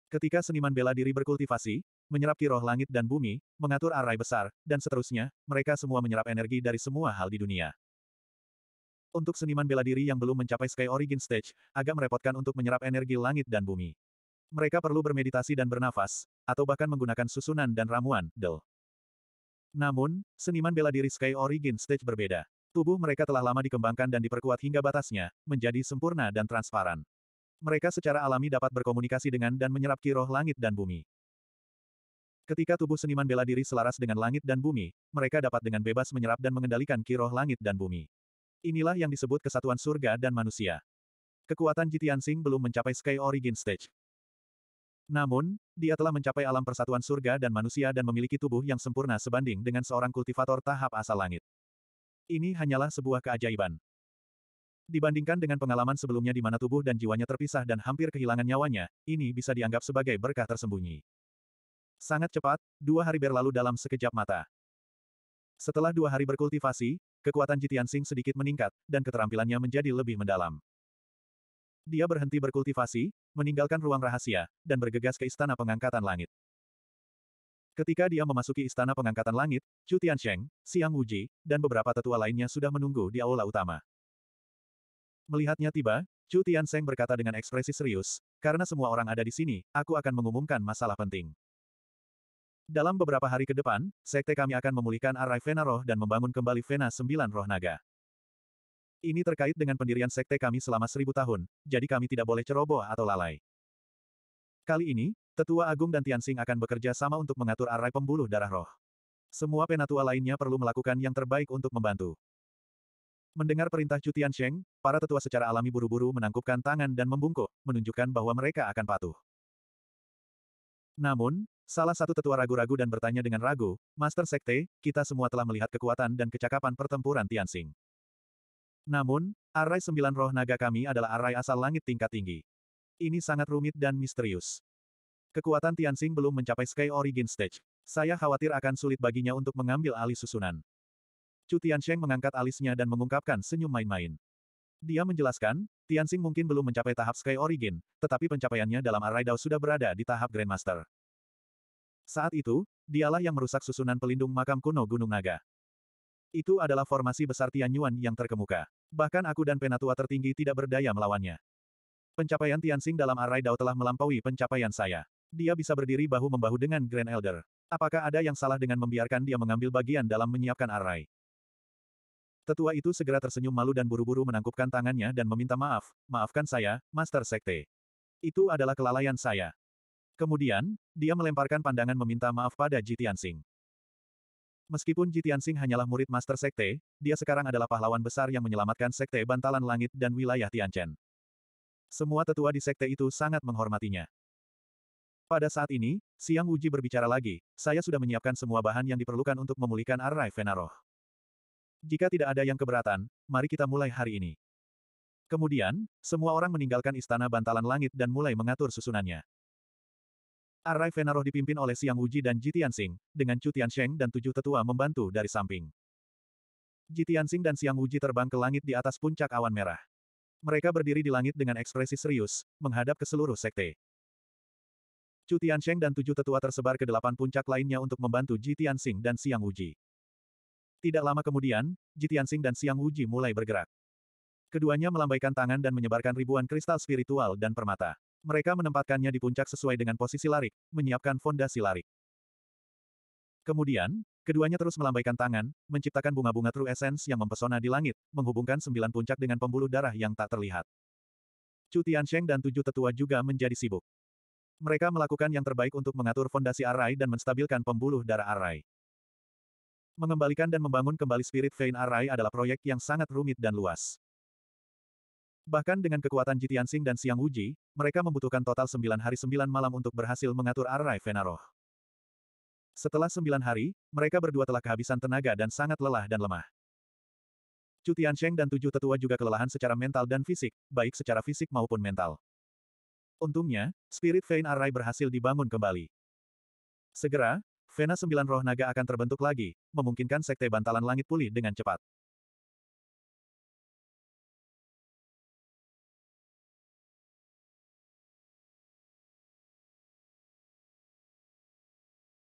[SPEAKER 1] Ketika seniman bela diri berkultivasi, menyerap ki roh langit dan bumi, mengatur arai besar, dan seterusnya, mereka semua menyerap energi dari semua hal di dunia. Untuk seniman bela diri yang belum mencapai Sky Origin Stage, agak merepotkan untuk menyerap energi langit dan bumi. Mereka perlu bermeditasi dan bernafas, atau bahkan menggunakan susunan dan ramuan, del. Namun, seniman bela diri Sky Origin Stage berbeda. Tubuh mereka telah lama dikembangkan dan diperkuat hingga batasnya, menjadi sempurna dan transparan. Mereka secara alami dapat berkomunikasi dengan dan menyerap kiroh langit dan bumi. Ketika tubuh seniman bela diri selaras dengan langit dan bumi, mereka dapat dengan bebas menyerap dan mengendalikan kiroh langit dan bumi. Inilah yang disebut kesatuan surga dan manusia. Kekuatan Jitian Sing belum mencapai Sky Origin Stage. Namun, dia telah mencapai alam persatuan surga dan manusia dan memiliki tubuh yang sempurna sebanding dengan seorang kultivator tahap asal langit. Ini hanyalah sebuah keajaiban. Dibandingkan dengan pengalaman sebelumnya di mana tubuh dan jiwanya terpisah dan hampir kehilangan nyawanya, ini bisa dianggap sebagai berkah tersembunyi. Sangat cepat, dua hari berlalu dalam sekejap mata. Setelah dua hari berkultivasi, kekuatan Jitian Sing sedikit meningkat, dan keterampilannya menjadi lebih mendalam. Dia berhenti berkultivasi, meninggalkan ruang rahasia, dan bergegas ke istana pengangkatan langit. Ketika dia memasuki istana pengangkatan langit, Chu Tiansheng, Siang Wuji, dan beberapa tetua lainnya sudah menunggu di aula utama. Melihatnya tiba, Chu Tiansheng berkata dengan ekspresi serius, karena semua orang ada di sini, aku akan mengumumkan masalah penting. Dalam beberapa hari ke depan, sekte kami akan memulihkan arai Vena Roh dan membangun kembali Vena Sembilan Roh Naga. Ini terkait dengan pendirian sekte kami selama seribu tahun, jadi kami tidak boleh ceroboh atau lalai. Kali ini, Tetua Agung dan Tianxing akan bekerja sama untuk mengatur arai pembuluh darah roh. Semua penatua lainnya perlu melakukan yang terbaik untuk membantu. Mendengar perintah Chu Tianxing, para tetua secara alami buru-buru menangkupkan tangan dan membungkuk, menunjukkan bahwa mereka akan patuh. Namun, salah satu tetua ragu-ragu dan bertanya dengan ragu, Master Sekte, kita semua telah melihat kekuatan dan kecakapan pertempuran Tianxing. Namun, arai sembilan roh naga kami adalah arai asal langit tingkat tinggi. Ini sangat rumit dan misterius. Kekuatan Tianxing belum mencapai Sky Origin Stage. Saya khawatir akan sulit baginya untuk mengambil alih susunan. Chu Tianxing mengangkat alisnya dan mengungkapkan senyum main-main. Dia menjelaskan, Tianxing mungkin belum mencapai tahap Sky Origin, tetapi pencapaiannya dalam Arai Dao sudah berada di tahap Grandmaster. Saat itu, dialah yang merusak susunan pelindung makam kuno Gunung Naga. Itu adalah formasi besar Tian Yuan yang terkemuka. Bahkan aku dan penatua tertinggi tidak berdaya melawannya. Pencapaian Tianxing dalam Arai Dao telah melampaui pencapaian saya. Dia bisa berdiri bahu-membahu dengan Grand Elder. Apakah ada yang salah dengan membiarkan dia mengambil bagian dalam menyiapkan arai? Tetua itu segera tersenyum malu dan buru-buru menangkupkan tangannya dan meminta maaf, maafkan saya, Master Sekte. Itu adalah kelalaian saya. Kemudian, dia melemparkan pandangan meminta maaf pada Jitian Singh. Meskipun Jitian Singh hanyalah murid Master Sekte, dia sekarang adalah pahlawan besar yang menyelamatkan Sekte Bantalan Langit dan wilayah Tianchen. Semua tetua di sekte itu sangat menghormatinya. Pada saat ini, Siang Uji berbicara lagi, saya sudah menyiapkan semua bahan yang diperlukan untuk memulihkan Arai Venaroh. Jika tidak ada yang keberatan, mari kita mulai hari ini. Kemudian, semua orang meninggalkan Istana Bantalan Langit dan mulai mengatur susunannya. Arai Venaroh dipimpin oleh Siang Uji dan Jitian Sing, dengan Cutian Sheng dan tujuh tetua membantu dari samping. Jitian Sing dan Siang Uji terbang ke langit di atas puncak awan merah. Mereka berdiri di langit dengan ekspresi serius, menghadap ke seluruh sekte. Chu Tiansheng dan tujuh tetua tersebar ke delapan puncak lainnya untuk membantu Ji Tianxing dan Siang Wuji. Tidak lama kemudian, Ji Tianxing dan Siang Wuji mulai bergerak. Keduanya melambaikan tangan dan menyebarkan ribuan kristal spiritual dan permata. Mereka menempatkannya di puncak sesuai dengan posisi larik, menyiapkan fondasi larik. Kemudian, keduanya terus melambaikan tangan, menciptakan bunga-bunga true essence yang mempesona di langit, menghubungkan sembilan puncak dengan pembuluh darah yang tak terlihat. Chu Tiansheng dan tujuh tetua juga menjadi sibuk. Mereka melakukan yang terbaik untuk mengatur fondasi Arai dan menstabilkan pembuluh darah Arai. Mengembalikan dan membangun kembali spirit vein Arai adalah proyek yang sangat rumit dan luas. Bahkan dengan kekuatan Jitiansing dan Siang Wuji, mereka membutuhkan total 9 hari 9 malam untuk berhasil mengatur Arai Venaroh. Setelah 9 hari, mereka berdua telah kehabisan tenaga dan sangat lelah dan lemah. Cutian Sheng dan tujuh tetua juga kelelahan secara mental dan fisik, baik secara fisik maupun mental. Untungnya, Spirit Vein Array berhasil dibangun kembali. Segera, Vena sembilan roh naga akan terbentuk lagi, memungkinkan Sekte Bantalan Langit pulih dengan cepat.